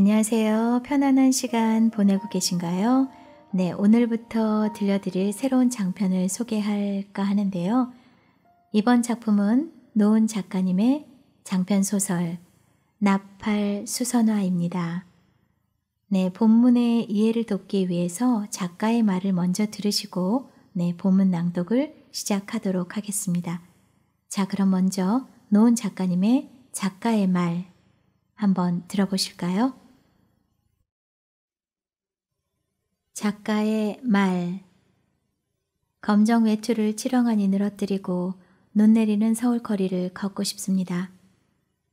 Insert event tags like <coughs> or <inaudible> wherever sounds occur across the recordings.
안녕하세요. 편안한 시간 보내고 계신가요? 네, 오늘부터 들려드릴 새로운 장편을 소개할까 하는데요. 이번 작품은 노은 작가님의 장편 소설 나팔 수선화입니다. 네, 본문의 이해를 돕기 위해서 작가의 말을 먼저 들으시고 네, 본문 낭독을 시작하도록 하겠습니다. 자, 그럼 먼저 노은 작가님의 작가의 말 한번 들어보실까요? 작가의 말 검정 외투를 치렁하니 늘어뜨리고 눈 내리는 서울 거리를 걷고 싶습니다.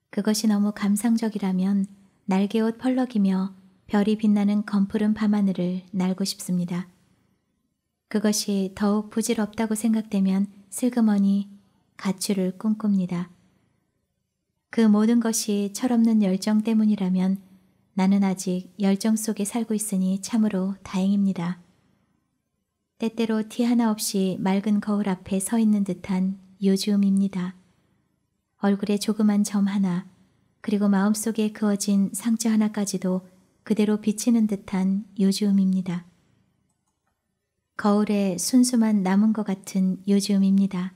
그것이 너무 감상적이라면 날개옷 펄럭이며 별이 빛나는 검푸른 밤하늘을 날고 싶습니다. 그것이 더욱 부질없다고 생각되면 슬그머니 가출을 꿈꿉니다. 그 모든 것이 철없는 열정 때문이라면 나는 아직 열정 속에 살고 있으니 참으로 다행입니다. 때때로 티 하나 없이 맑은 거울 앞에 서 있는 듯한 요즘입니다. 얼굴에 조그만 점 하나, 그리고 마음속에 그어진 상처 하나까지도 그대로 비치는 듯한 요즘입니다. 거울에 순수만 남은 것 같은 요즘입니다.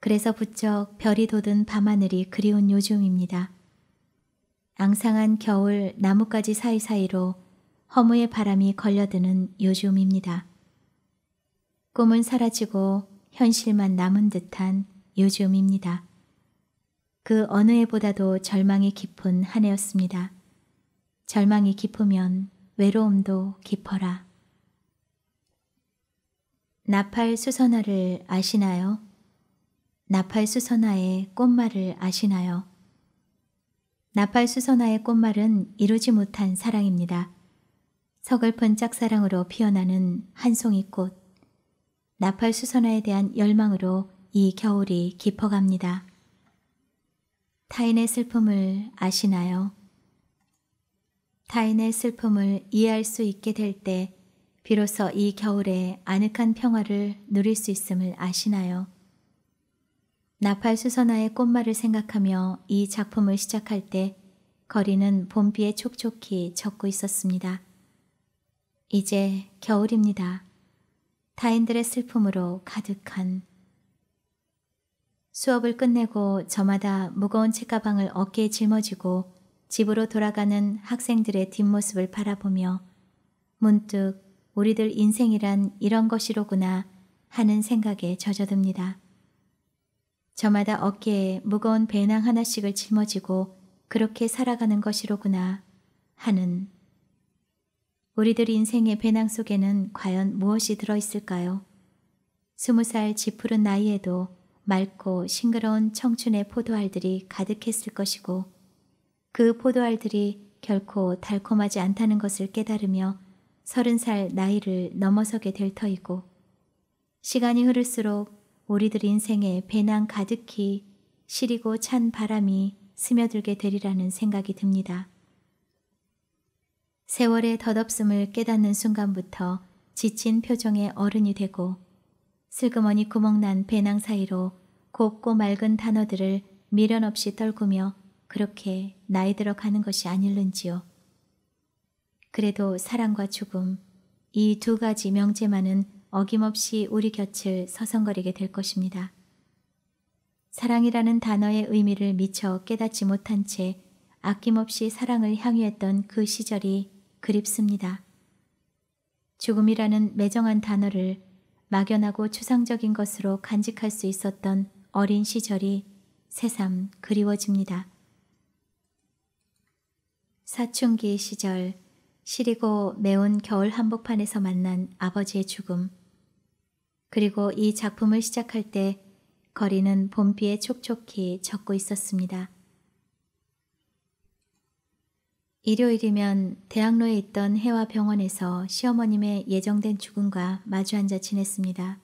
그래서 부쩍 별이 돋은 밤하늘이 그리운 요즘입니다. 앙상한 겨울 나뭇가지 사이사이로 허무의 바람이 걸려드는 요즘입니다. 꿈은 사라지고 현실만 남은 듯한 요즘입니다. 그 어느 해보다도 절망이 깊은 한 해였습니다. 절망이 깊으면 외로움도 깊어라. 나팔 수선화를 아시나요? 나팔 수선화의 꽃말을 아시나요? 나팔수선화의 꽃말은 이루지 못한 사랑입니다. 서글픈 짝사랑으로 피어나는 한 송이 꽃. 나팔수선화에 대한 열망으로 이 겨울이 깊어갑니다. 타인의 슬픔을 아시나요? 타인의 슬픔을 이해할 수 있게 될 때 비로소 이 겨울에 아늑한 평화를 누릴 수 있음을 아시나요? 나팔 수선화의 꽃말을 생각하며 이 작품을 시작할 때 거리는 봄비에 촉촉히 적고 있었습니다. 이제 겨울입니다. 타인들의 슬픔으로 가득한 수업을 끝내고 저마다 무거운 책가방을 어깨에 짊어지고 집으로 돌아가는 학생들의 뒷모습을 바라보며 문득 우리들 인생이란 이런 것이로구나 하는 생각에 젖어듭니다. 저마다 어깨에 무거운 배낭 하나씩을 짊어지고 그렇게 살아가는 것이로구나 하는 우리들 인생의 배낭 속에는 과연 무엇이 들어있을까요? 스무 살 지푸른 나이에도 맑고 싱그러운 청춘의 포도알들이 가득했을 것이고 그 포도알들이 결코 달콤하지 않다는 것을 깨달으며 서른 살 나이를 넘어서게 될 터이고 시간이 흐를수록 우리들 인생에 배낭 가득히 시리고 찬 바람이 스며들게 되리라는 생각이 듭니다. 세월의 덧없음을 깨닫는 순간부터 지친 표정의 어른이 되고 슬그머니 구멍난 배낭 사이로 곱고 맑은 단어들을 미련 없이 떨구며 그렇게 나이 들어 가는 것이 아닐는지요. 그래도 사랑과 죽음, 이 두 가지 명제만은 어김없이 우리 곁을 서성거리게 될 것입니다. 사랑이라는 단어의 의미를 미처 깨닫지 못한 채 아낌없이 사랑을 향유했던 그 시절이 그립습니다. 죽음이라는 매정한 단어를 막연하고 추상적인 것으로 간직할 수 있었던 어린 시절이 새삼 그리워집니다. 사춘기 시절 시리고 매운 겨울 한복판에서 만난 아버지의 죽음 그리고 이 작품을 시작할 때 거리는 봄비에 촉촉히 적고 있었습니다. 일요일이면 대학로에 있던 해와 병원에서 시어머님의 예정된 죽음과 마주 앉아 지냈습니다.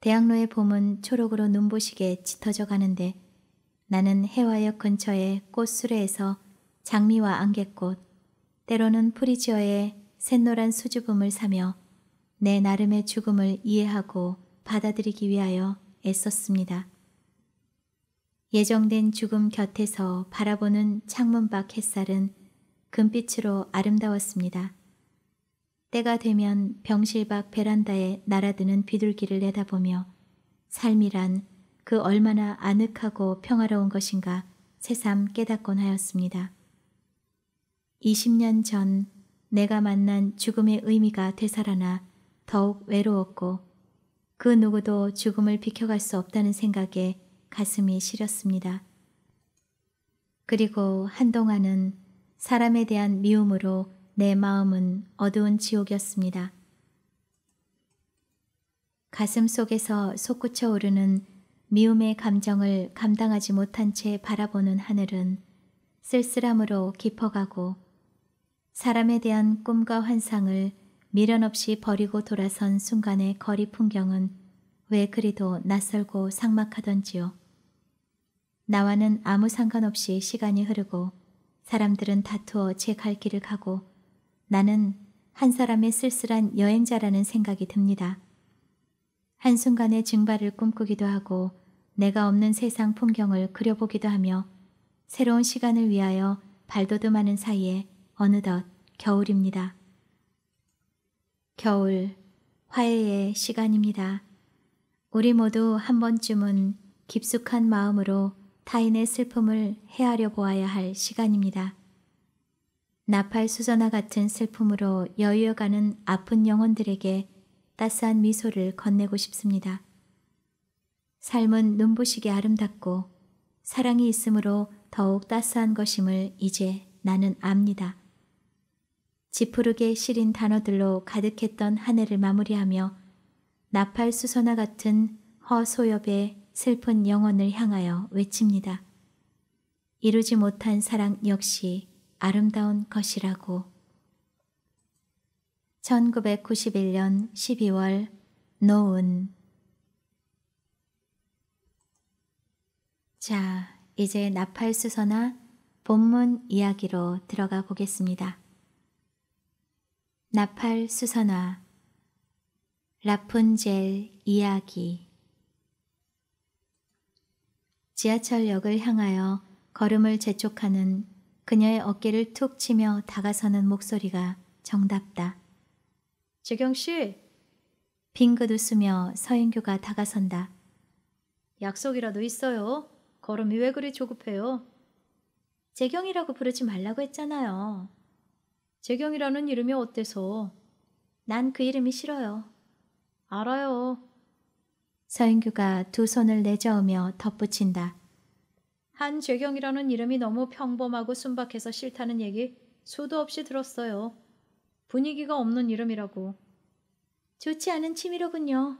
대학로의 봄은 초록으로 눈부시게 짙어져 가는데 나는 해화역 근처의 꽃수레에서 장미와 안개꽃, 때로는 프리지어의 샛노란 수줍음을 사며 내 나름의 죽음을 이해하고 받아들이기 위하여 애썼습니다. 예정된 죽음 곁에서 바라보는 창문 밖 햇살은 금빛으로 아름다웠습니다. 때가 되면 병실 밖 베란다에 날아드는 비둘기를 내다보며 삶이란 그 얼마나 아늑하고 평화로운 것인가 새삼 깨닫곤 하였습니다. 20년 전 내가 만난 죽음의 의미가 되살아나 더욱 외로웠고 그 누구도 죽음을 비켜갈 수 없다는 생각에 가슴이 시렸습니다. 그리고 한동안은 사람에 대한 미움으로 내 마음은 어두운 지옥이었습니다. 가슴 속에서 솟구쳐 오르는 미움의 감정을 감당하지 못한 채 바라보는 하늘은 쓸쓸함으로 깊어가고 사람에 대한 꿈과 환상을 미련 없이 버리고 돌아선 순간의 거리 풍경은 왜 그리도 낯설고 상막하던지요. 나와는 아무 상관없이 시간이 흐르고 사람들은 다투어 제 갈 길을 가고 나는 한 사람의 쓸쓸한 여행자라는 생각이 듭니다. 한순간의 증발을 꿈꾸기도 하고 내가 없는 세상 풍경을 그려보기도 하며 새로운 시간을 위하여 발돋움하는 사이에 어느덧 겨울입니다. 겨울, 화해의 시간입니다. 우리 모두 한 번쯤은 깊숙한 마음으로 타인의 슬픔을 헤아려 보아야 할 시간입니다. 나팔 수선화 같은 슬픔으로 여유어가는 아픈 영혼들에게 따스한 미소를 건네고 싶습니다. 삶은 눈부시게 아름답고 사랑이 있으므로 더욱 따스한 것임을 이제 나는 압니다. 지푸르게 실인 단어들로 가득했던 한 해를 마무리하며 나팔 수선화 같은 허소엽의 슬픈 영혼을 향하여 외칩니다. 이루지 못한 사랑 역시 아름다운 것이라고. 1991년 12월 노은 자, 이제 나팔 수선화 본문 이야기로 들어가 보겠습니다. 나팔 수선화 라푼젤 이야기 지하철역을 향하여 걸음을 재촉하는 그녀의 어깨를 툭 치며 다가서는 목소리가 정답다. 재경씨! 빙긋 웃으며 서인규가 다가선다. 약속이라도 있어요. 걸음이 왜 그리 조급해요? 재경이라고 부르지 말라고 했잖아요. 재경이라는 이름이 어때서? 난 그 이름이 싫어요. 알아요. 서인규가 두 손을 내저으며 덧붙인다. 한재경이라는 이름이 너무 평범하고 순박해서 싫다는 얘기 수도 없이 들었어요. 분위기가 없는 이름이라고. 좋지 않은 취미로군요.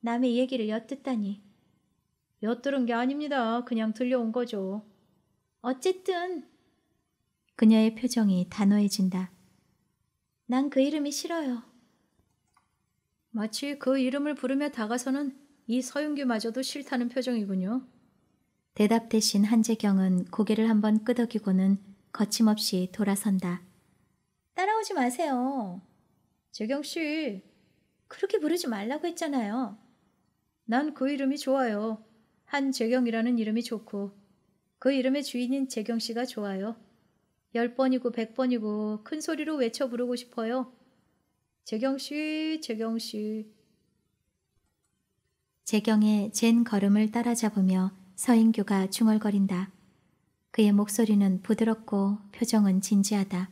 남의 얘기를 엿듣다니. 엿들은 게 아닙니다. 그냥 들려온 거죠. 어쨌든 그녀의 표정이 단호해진다. 난그 이름이 싫어요. 마치 그 이름을 부르며 다가서는 이 서윤규마저도 싫다는 표정이군요. 대답 대신 한재경은 고개를 한번 끄덕이고는 거침없이 돌아선다. 따라오지 마세요. 재경 씨, 그렇게 부르지 말라고 했잖아요. 난 그 이름이 좋아요. 한재경이라는 이름이 좋고 그 이름의 주인인 재경 씨가 좋아요. 10번이고 100번이고 큰 소리로 외쳐 부르고 싶어요. 재경씨, 재경씨. 재경의 젠 걸음을 따라잡으며 서인규가 중얼거린다. 그의 목소리는 부드럽고 표정은 진지하다.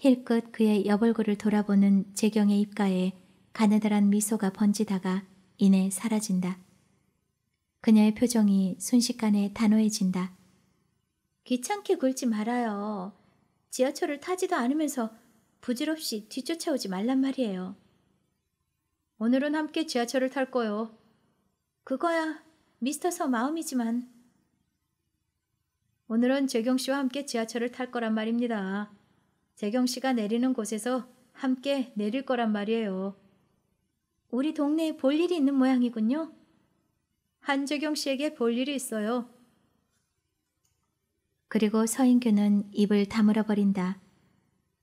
힐끗 그의 옆얼굴을 돌아보는 재경의 입가에 가느다란 미소가 번지다가 이내 사라진다. 그녀의 표정이 순식간에 단호해진다. 귀찮게 굴지 말아요. 지하철을 타지도 않으면서 부질없이 뒤쫓아오지 말란 말이에요. 오늘은 함께 지하철을 탈 거요. 그거야 미스터 서 마음이지만 오늘은 재경 씨와 함께 지하철을 탈 거란 말입니다. 재경 씨가 내리는 곳에서 함께 내릴 거란 말이에요. 우리 동네에 볼 일이 있는 모양이군요. 한재경 씨에게 볼 일이 있어요. 그리고 서인규는 입을 다물어 버린다.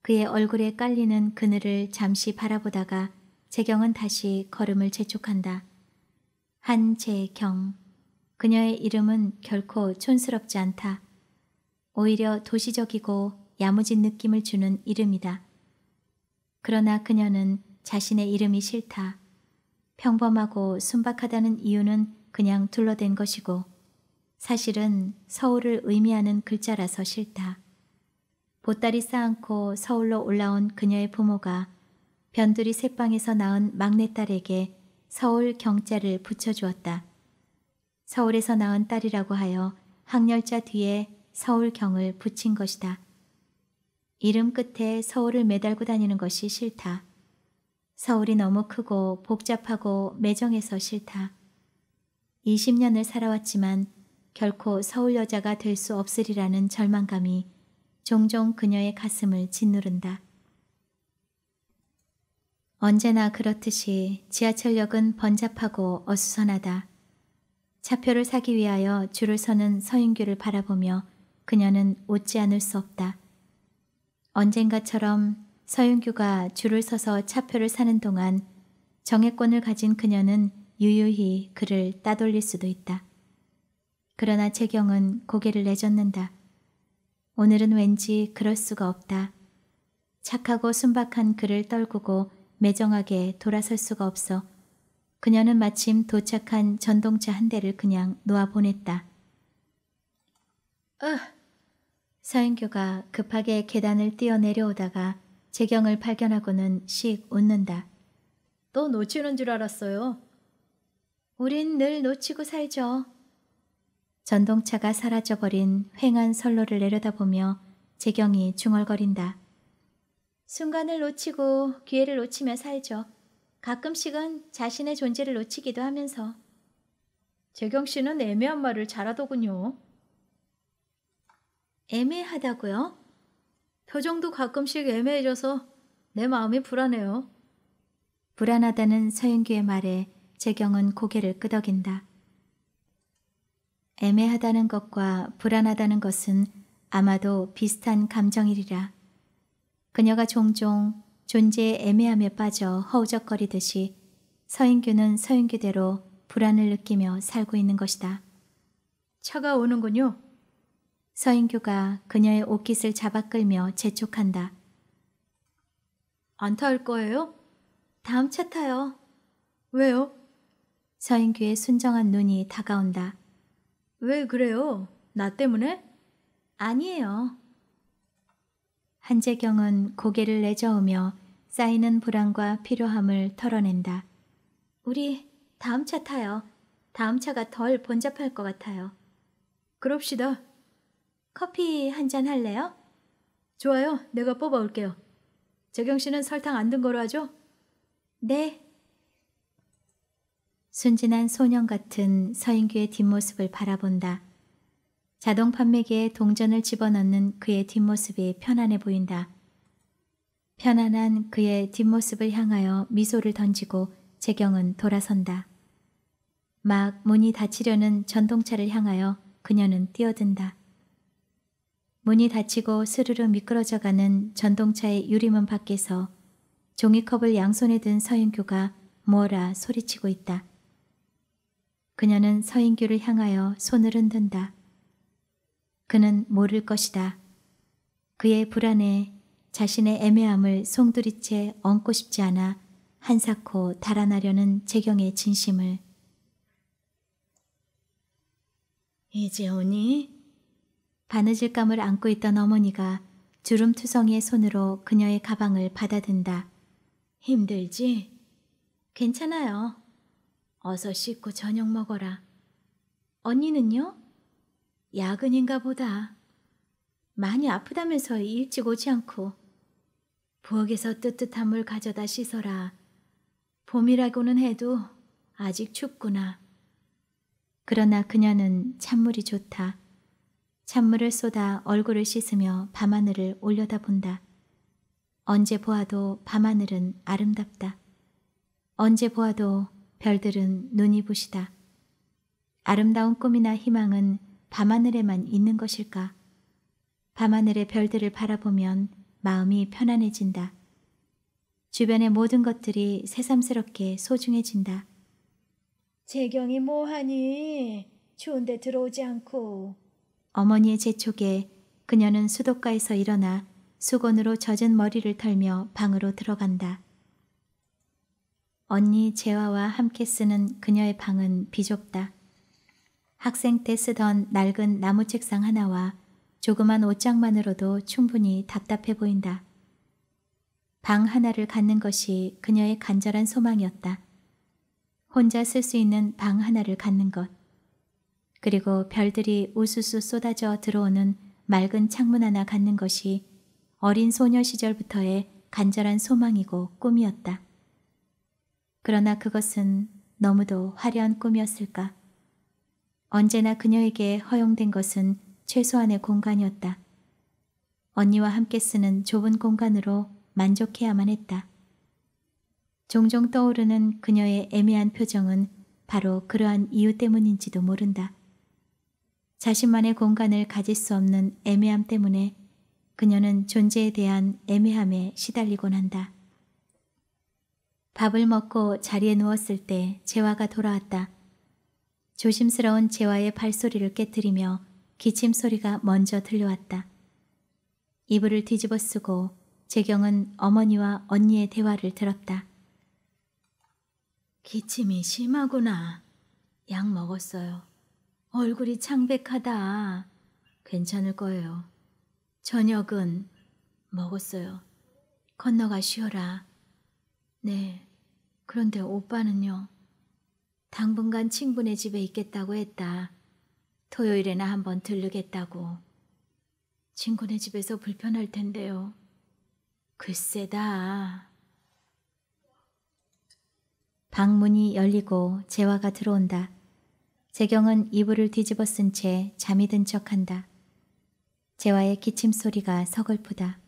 그의 얼굴에 깔리는 그늘을 잠시 바라보다가 재경은 다시 걸음을 재촉한다. 한재경. 그녀의 이름은 결코 촌스럽지 않다. 오히려 도시적이고 야무진 느낌을 주는 이름이다. 그러나 그녀는 자신의 이름이 싫다. 평범하고 순박하다는 이유는 그냥 둘러댄 것이고 사실은 서울을 의미하는 글자라서 싫다. 보따리 쌓않고 아 서울로 올라온 그녀의 부모가 변두리 새방에서 낳은 막내딸에게 서울 경자를 붙여주었다. 서울에서 낳은 딸이라고 하여 학렬자 뒤에 서울경을 붙인 것이다. 이름 끝에 서울을 매달고 다니는 것이 싫다. 서울이 너무 크고 복잡하고 매정해서 싫다. 20년을 살아왔지만 결코 서울 여자가 될 수 없으리라는 절망감이 종종 그녀의 가슴을 짓누른다. 언제나 그렇듯이 지하철역은 번잡하고 어수선하다. 차표를 사기 위하여 줄을 서는 서인규를 바라보며 그녀는 웃지 않을 수 없다. 언젠가처럼 서윤규가 줄을 서서 차표를 사는 동안 정액권을 가진 그녀는 유유히 그를 따돌릴 수도 있다. 그러나 재경은 고개를 내젓는다. 오늘은 왠지 그럴 수가 없다. 착하고 순박한 그를 떨구고 매정하게 돌아설 수가 없어 그녀는 마침 도착한 전동차 한 대를 그냥 놓아보냈다. 으! 서인교가 급하게 계단을 뛰어내려오다가 재경을 발견하고는 씩 웃는다. 또 놓치는 줄 알았어요. 우린 늘 놓치고 살죠. 전동차가 사라져버린 횡한 선로를 내려다보며 재경이 중얼거린다. 순간을 놓치고 기회를 놓치며 살죠. 가끔씩은 자신의 존재를 놓치기도 하면서. 재경 씨는 애매한 말을 잘하더군요. 애매하다고요? 표정도 가끔씩 애매해져서 내 마음이 불안해요. 불안하다는 서윤규의 말에 재경은 고개를 끄덕인다. 애매하다는 것과 불안하다는 것은 아마도 비슷한 감정이리라. 그녀가 종종 존재의 애매함에 빠져 허우적거리듯이 서인규는 서인규대로 불안을 느끼며 살고 있는 것이다. 차가 오는군요. 서인규가 그녀의 옷깃을 잡아끌며 재촉한다. 안탈 거예요? 다음 차 타요. 왜요? 서인규의 순정한 눈이 다가온다. 왜 그래요? 나 때문에? 아니에요. 한재경은 고개를 내저으며 쌓이는 불안과 피로함을 털어낸다. 우리 다음 차 타요. 다음 차가 덜 번잡할 것 같아요. 그럽시다. 커피 한 잔 할래요? 좋아요. 내가 뽑아올게요. 재경 씨는 설탕 안 든 거로 하죠? 네. 순진한 소년 같은 서인규의 뒷모습을 바라본다. 자동 판매기에 동전을 집어넣는 그의 뒷모습이 편안해 보인다. 편안한 그의 뒷모습을 향하여 미소를 던지고 재경은 돌아선다. 막 문이 닫히려는 전동차를 향하여 그녀는 뛰어든다. 문이 닫히고 스르르 미끄러져가는 전동차의 유리문 밖에서 종이컵을 양손에 든 서윤규가 뭐라 소리치고 있다. 그녀는 서인규를 향하여 손을 흔든다. 그는 모를 것이다. 그의 불안에 자신의 애매함을 송두리째 얹고 싶지 않아 한사코 달아나려는 재경의 진심을 이제 오니? 바느질감을 안고 있던 어머니가 주름투성이의 손으로 그녀의 가방을 받아든다. 힘들지? 괜찮아요. 어서 씻고 저녁 먹어라. 언니는요? 야근인가 보다. 많이 아프다면서 일찍 오지 않고. 부엌에서 뜨뜻한 물 가져다 씻어라. 봄이라고는 해도 아직 춥구나. 그러나 그녀는 찬물이 좋다. 찬물을 쏟아 얼굴을 씻으며 밤하늘을 올려다본다. 언제 보아도 밤하늘은 아름답다. 언제 보아도 별들은 눈이 부시다. 아름다운 꿈이나 희망은 밤하늘에만 있는 것일까? 밤하늘의 별들을 바라보면 마음이 편안해진다. 주변의 모든 것들이 새삼스럽게 소중해진다. 재경이 뭐하니? 추운데 들어오지 않고. 어머니의 재촉에 그녀는 수도가에서 일어나 수건으로 젖은 머리를 털며 방으로 들어간다. 언니 재화와 함께 쓰는 그녀의 방은 비좁다. 학생 때 쓰던 낡은 나무 책상 하나와 조그만 옷장만으로도 충분히 답답해 보인다. 방 하나를 갖는 것이 그녀의 간절한 소망이었다. 혼자 쓸 수 있는 방 하나를 갖는 것. 그리고 별들이 우수수 쏟아져 들어오는 맑은 창문 하나 갖는 것이 어린 소녀 시절부터의 간절한 소망이고 꿈이었다. 그러나 그것은 너무도 화려한 꿈이었을까. 언제나 그녀에게 허용된 것은 최소한의 공간이었다. 언니와 함께 쓰는 좁은 공간으로 만족해야만 했다. 종종 떠오르는 그녀의 애매한 표정은 바로 그러한 이유 때문인지도 모른다. 자신만의 공간을 가질 수 없는 애매함 때문에 그녀는 존재에 대한 애매함에 시달리곤 한다. 밥을 먹고 자리에 누웠을 때 재화가 돌아왔다. 조심스러운 재화의 발소리를 깨뜨리며 기침 소리가 먼저 들려왔다. 이불을 뒤집어 쓰고 재경은 어머니와 언니의 대화를 들었다. 기침이 심하구나. 약 먹었어요. 얼굴이 창백하다. 괜찮을 거예요. 저녁은 먹었어요. 건너가 쉬어라. 네. 그런데 오빠는요. 당분간 친구네 집에 있겠다고 했다. 토요일에나 한번 들르겠다고. 친구네 집에서 불편할 텐데요. 글쎄다. 방문이 열리고 재화가 들어온다. 재경은 이불을 뒤집어 쓴 채 잠이 든 척한다. 재화의 기침 소리가 서글프다.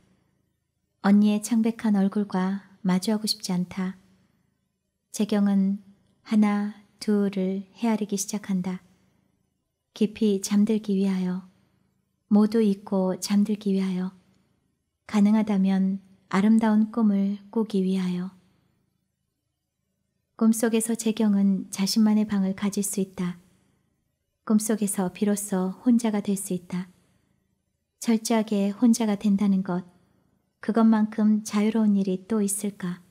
언니의 창백한 얼굴과 마주하고 싶지 않다. 재경은 하나, 둘을 헤아리기 시작한다. 깊이 잠들기 위하여, 모두 잊고 잠들기 위하여, 가능하다면 아름다운 꿈을 꾸기 위하여. 꿈속에서 재경은 자신만의 방을 가질 수 있다. 꿈속에서 비로소 혼자가 될 수 있다. 철저하게 혼자가 된다는 것, 그것만큼 자유로운 일이 또 있을까?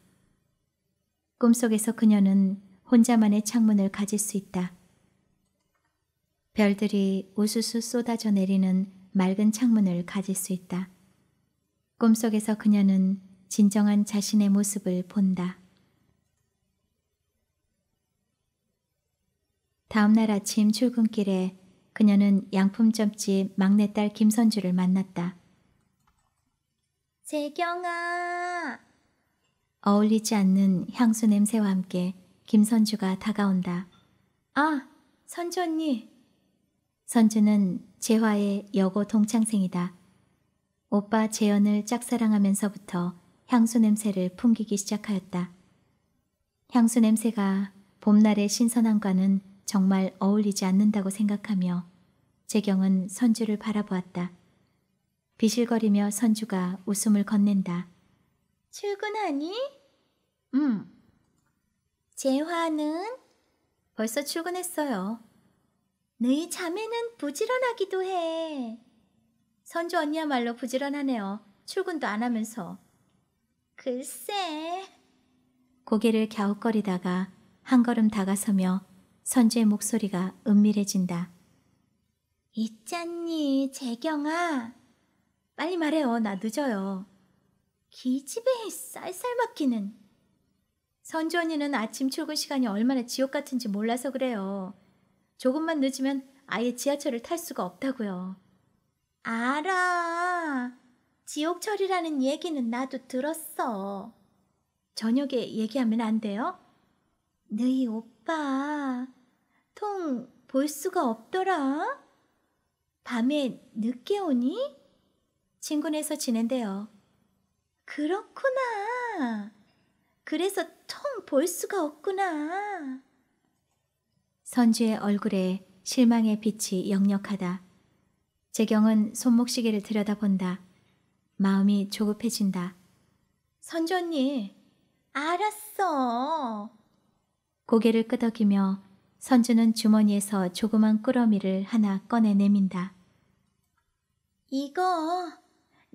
꿈속에서 그녀는 혼자만의 창문을 가질 수 있다. 별들이 우수수 쏟아져 내리는 맑은 창문을 가질 수 있다. 꿈속에서 그녀는 진정한 자신의 모습을 본다. 다음날 아침 출근길에 그녀는 양품점집 막내딸 김선주를 만났다. 재경아! 어울리지 않는 향수 냄새와 함께 김선주가 다가온다. 아, 선주 언니. 선주는 재화의 여고 동창생이다. 오빠 재현을 짝사랑하면서부터 향수 냄새를 풍기기 시작하였다. 향수 냄새가 봄날의 신선함과는 정말 어울리지 않는다고 생각하며 재경은 선주를 바라보았다. 비실거리며 선주가 웃음을 건넨다. 출근하니? 응. 재화는 벌써 출근했어요. 너희 자매는 부지런하기도 해. 선주 언니야말로 부지런하네요. 출근도 안 하면서. 글쎄. 고개를 갸웃거리다가 한 걸음 다가서며 선주의 목소리가 은밀해진다. 있잖니, 재경아. 빨리 말해요. 나 늦어요. 기집애 쌀쌀 막기는 선주 언니는 아침 출근 시간이 얼마나 지옥 같은지 몰라서 그래요. 조금만 늦으면 아예 지하철을 탈 수가 없다고요. 알아. 지옥철이라는 얘기는 나도 들었어. 저녁에 얘기하면 안 돼요? 너희 오빠 통 볼 수가 없더라. 밤에 늦게 오니? 친구네서 지낸대요. 그렇구나. 그래서 통 볼 수가 없구나. 선주의 얼굴에 실망의 빛이 역력하다. 재경은 손목시계를 들여다본다. 마음이 조급해진다. 선주 언니, 알았어. 고개를 끄덕이며 선주는 주머니에서 조그만 꾸러미를 하나 꺼내 내민다. 이거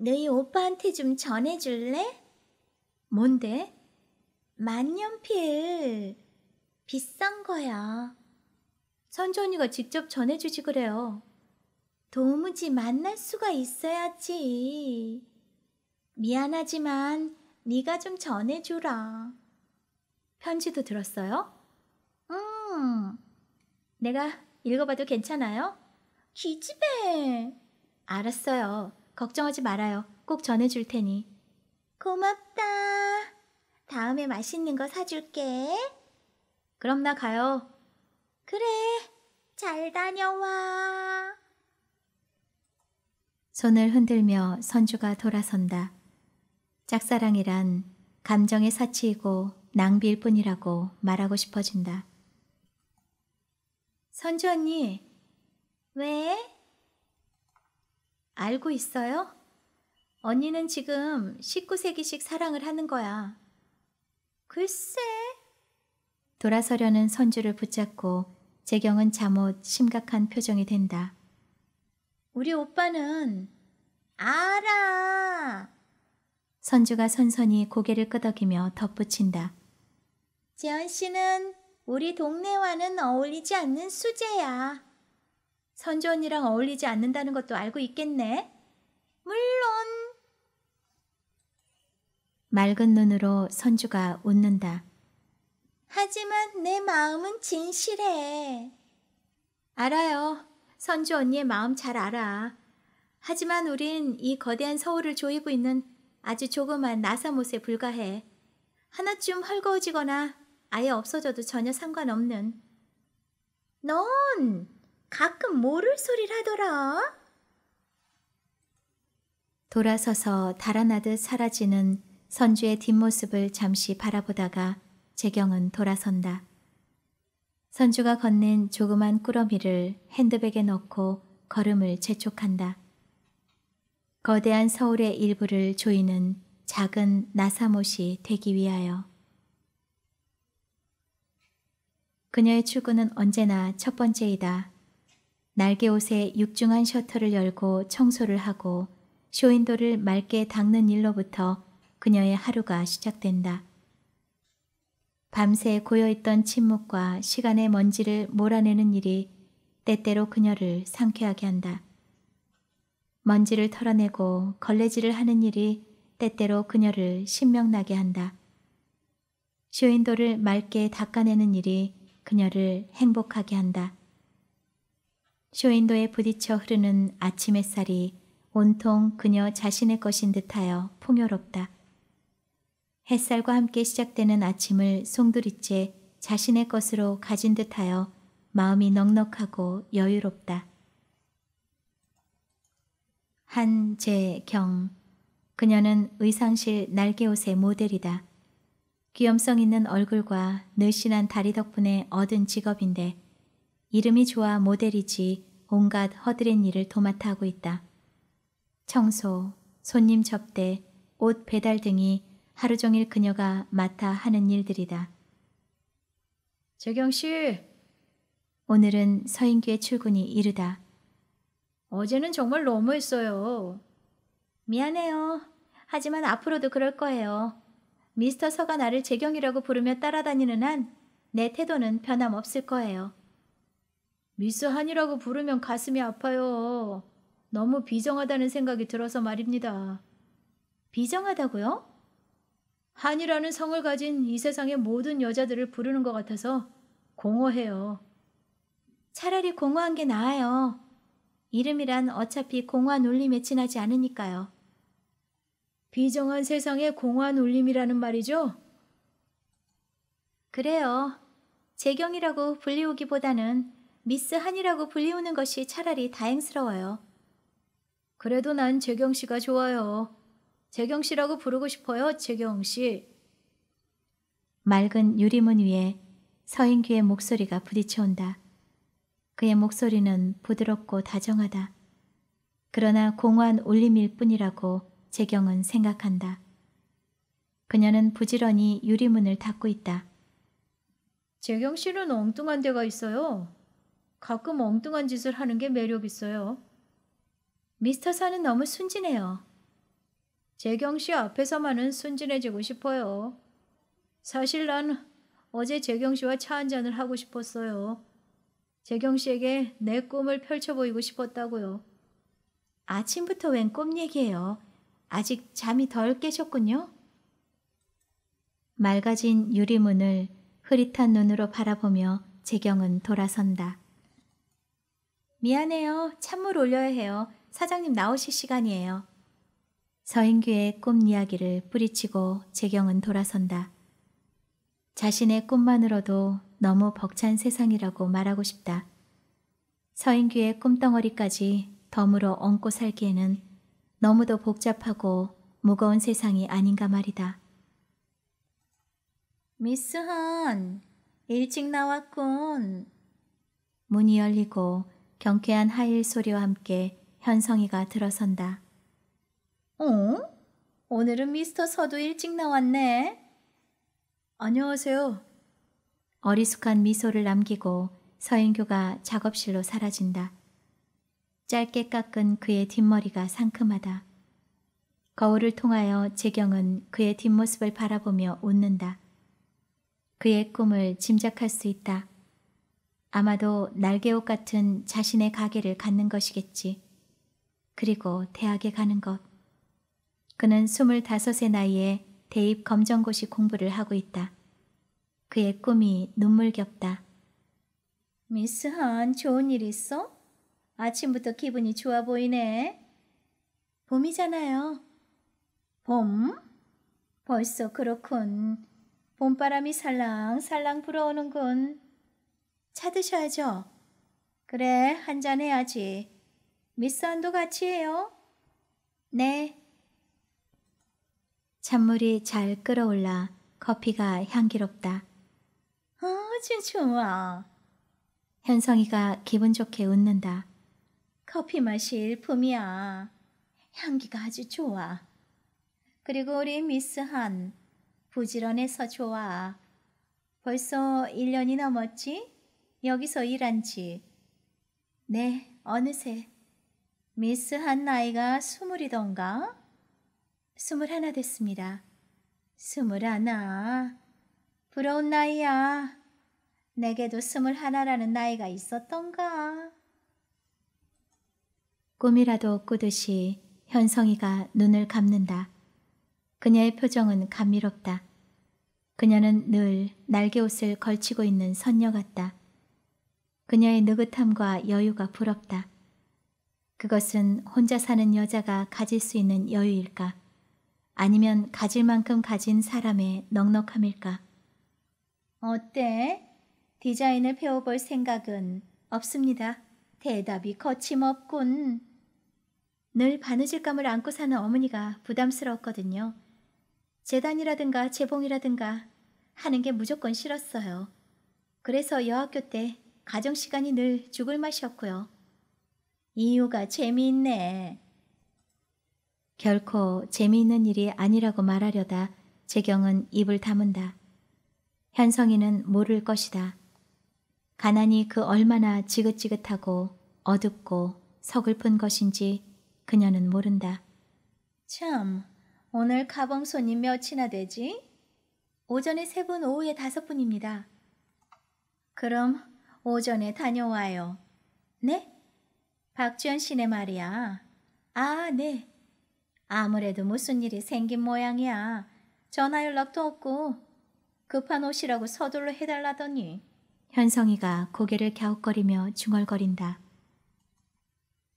너희 오빠한테 좀 전해줄래? 뭔데? 만년필 비싼 거야. 선전이가 직접 전해주지 그래요. 도무지 만날 수가 있어야지. 미안하지만 네가 좀 전해주라. 편지도 들었어요? 음, 내가 읽어봐도 괜찮아요? 기집애. 알았어요. 걱정하지 말아요. 꼭 전해줄 테니. 고맙다. 다음에 맛있는 거 사줄게. 그럼 나 가요. 그래. 잘 다녀와. 손을 흔들며 선주가 돌아선다. 짝사랑이란 감정의 사치이고 낭비일 뿐이라고 말하고 싶어진다. 선주 언니, 왜? 알고 있어요? 언니는 지금 19세기식 사랑을 하는 거야. 글쎄. 돌아서려는 선주를 붙잡고 재경은 잠옷 심각한 표정이 된다. 우리 오빠는 알아. 선주가 선선히 고개를 끄덕이며 덧붙인다. 재현 씨는 우리 동네와는 어울리지 않는 수제야. 선주 언니랑 어울리지 않는다는 것도 알고 있겠네. 물론. 맑은 눈으로 선주가 웃는다. 하지만 내 마음은 진실해. 알아요. 선주 언니의 마음 잘 알아. 하지만 우린 이 거대한 서울을 조이고 있는 아주 조그만 나사못에 불과해. 하나쯤 헐거워지거나 아예 없어져도 전혀 상관없는. 넌 가끔 모를 소리를 하더라. 돌아서서 달아나듯 사라지는 선주의 뒷모습을 잠시 바라보다가 재경은 돌아선다. 선주가 건넨 조그만 꾸러미를 핸드백에 넣고 걸음을 재촉한다. 거대한 서울의 일부를 조이는 작은 나사못이 되기 위하여. 그녀의 출근은 언제나 첫 번째이다. 날개옷에 육중한 셔터를 열고 청소를 하고 쇼인도를 맑게 닦는 일로부터 그녀의 하루가 시작된다. 밤새 고여있던 침묵과 시간의 먼지를 몰아내는 일이 때때로 그녀를 상쾌하게 한다. 먼지를 털어내고 걸레질을 하는 일이 때때로 그녀를 신명나게 한다. 쇼인도를 맑게 닦아내는 일이 그녀를 행복하게 한다. 쇼인도에 부딪혀 흐르는 아침 햇살이 온통 그녀 자신의 것인 듯하여 풍요롭다. 햇살과 함께 시작되는 아침을 송두리째 자신의 것으로 가진 듯하여 마음이 넉넉하고 여유롭다. 한재경 그녀는 의상실 날개옷의 모델이다. 귀염성 있는 얼굴과 늘씬한 다리 덕분에 얻은 직업인데 이름이 좋아 모델이지 온갖 허드렛 일을 도맡아 하고 있다. 청소, 손님 접대, 옷 배달 등이 하루 종일 그녀가 맡아 하는 일들이다. 재경 씨! 오늘은 서인규의 출근이 이르다. 어제는 정말 너무했어요. 미안해요. 하지만 앞으로도 그럴 거예요. 미스터 서가 나를 재경이라고 부르며 따라다니는 한 내 태도는 변함없을 거예요. 미스 한이라고 부르면 가슴이 아파요. 너무 비정하다는 생각이 들어서 말입니다. 비정하다고요? 한이라는 성을 가진 이 세상의 모든 여자들을 부르는 것 같아서 공허해요. 차라리 공허한 게 나아요. 이름이란 어차피 공허한 울림에 지나지 않으니까요. 비정한 세상의 공허한 울림이라는 말이죠? 그래요. 재경이라고 불리우기보다는 미스 한이라고 불리우는 것이 차라리 다행스러워요. 그래도 난 재경 씨가 좋아요. 재경 씨라고 부르고 싶어요, 재경 씨. 맑은 유리문 위에 서인규의 목소리가 부딪혀온다. 그의 목소리는 부드럽고 다정하다. 그러나 공허한 울림일 뿐이라고 재경은 생각한다. 그녀는 부지런히 유리문을 닫고 있다. 재경 씨는 엉뚱한 데가 있어요. 가끔 엉뚱한 짓을 하는 게 매력 있어요. 미스터 사는 너무 순진해요. 재경 씨 앞에서만은 순진해지고 싶어요. 사실 난 어제 재경 씨와 차 한잔을 하고 싶었어요. 재경 씨에게 내 꿈을 펼쳐 보이고 싶었다고요. 아침부터 웬 꿈 얘기예요. 아직 잠이 덜 깨셨군요. 맑아진 유리문을 흐릿한 눈으로 바라보며 재경은 돌아선다. 미안해요. 찬물 올려야 해요. 사장님 나오실 시간이에요. 서인규의 꿈 이야기를 뿌리치고 재경은 돌아선다. 자신의 꿈만으로도 너무 벅찬 세상이라고 말하고 싶다. 서인규의 꿈덩어리까지 덤으로 얹고 살기에는 너무도 복잡하고 무거운 세상이 아닌가 말이다. 미스 한, 일찍 나왔군. 문이 열리고 경쾌한 하일 소리와 함께 현성이가 들어선다. 어? 오늘은 미스터 서도 일찍 나왔네. 안녕하세요. 어리숙한 미소를 남기고 서인교가 작업실로 사라진다. 짧게 깎은 그의 뒷머리가 상큼하다. 거울을 통하여 재경은 그의 뒷모습을 바라보며 웃는다. 그의 꿈을 짐작할 수 있다. 아마도 날개옷 같은 자신의 가게를 갖는 것이겠지. 그리고 대학에 가는 것. 그는 25세 나이에 대입 검정고시 공부를 하고 있다. 그의 꿈이 눈물겹다. 미스 한, 좋은 일 있어? 아침부터 기분이 좋아 보이네. 봄이잖아요. 봄? 벌써 그렇군. 봄바람이 살랑살랑 불어오는군. 찾으셔야죠 그래, 한 잔 해야지. 미스 안도 같이 해요. 네. 찬물이 잘 끓어올라 커피가 향기롭다. 아, 진짜 좋아. 현성이가 기분 좋게 웃는다. 커피 맛이 일품이야. 향기가 아주 좋아. 그리고 우리 미스 한, 부지런해서 좋아. 벌써 1년이 넘었지? 여기서 일한 지. 네, 어느새. 미스 한 나이가 스물이던가? 스물하나 됐습니다. 스물하나. 부러운 나이야. 내게도 스물하나라는 나이가 있었던가. 꿈이라도 꾸듯이 현성이가 눈을 감는다. 그녀의 표정은 감미롭다. 그녀는 늘 날개옷을 걸치고 있는 선녀 같다. 그녀의 느긋함과 여유가 부럽다. 그것은 혼자 사는 여자가 가질 수 있는 여유일까? 아니면 가질 만큼 가진 사람의 넉넉함일까? 어때? 디자인을 배워볼 생각은 없습니다. 대답이 거침없군. 늘 바느질감을 안고 사는 어머니가 부담스러웠거든요. 재단이라든가 재봉이라든가 하는 게 무조건 싫었어요. 그래서 여학교 때 가정 시간이 늘 죽을 맛이었고요. 이유가 재미있네. 결코 재미있는 일이 아니라고 말하려다 재경은 입을 다문다. 현성이는 모를 것이다. 가난이 그 얼마나 지긋지긋하고 어둡고 서글픈 것인지 그녀는 모른다. 참, 오늘 가방 손님 몇이나 되지? 오전에 세 분, 오후에 다섯 분입니다. 그럼 오전에 다녀와요. 네? 박주현 씨네 말이야. 아, 네. 아무래도 무슨 일이 생긴 모양이야. 전화 연락도 없고 급한 옷이라고 서둘러 해달라더니 현성이가 고개를 갸웃거리며 중얼거린다.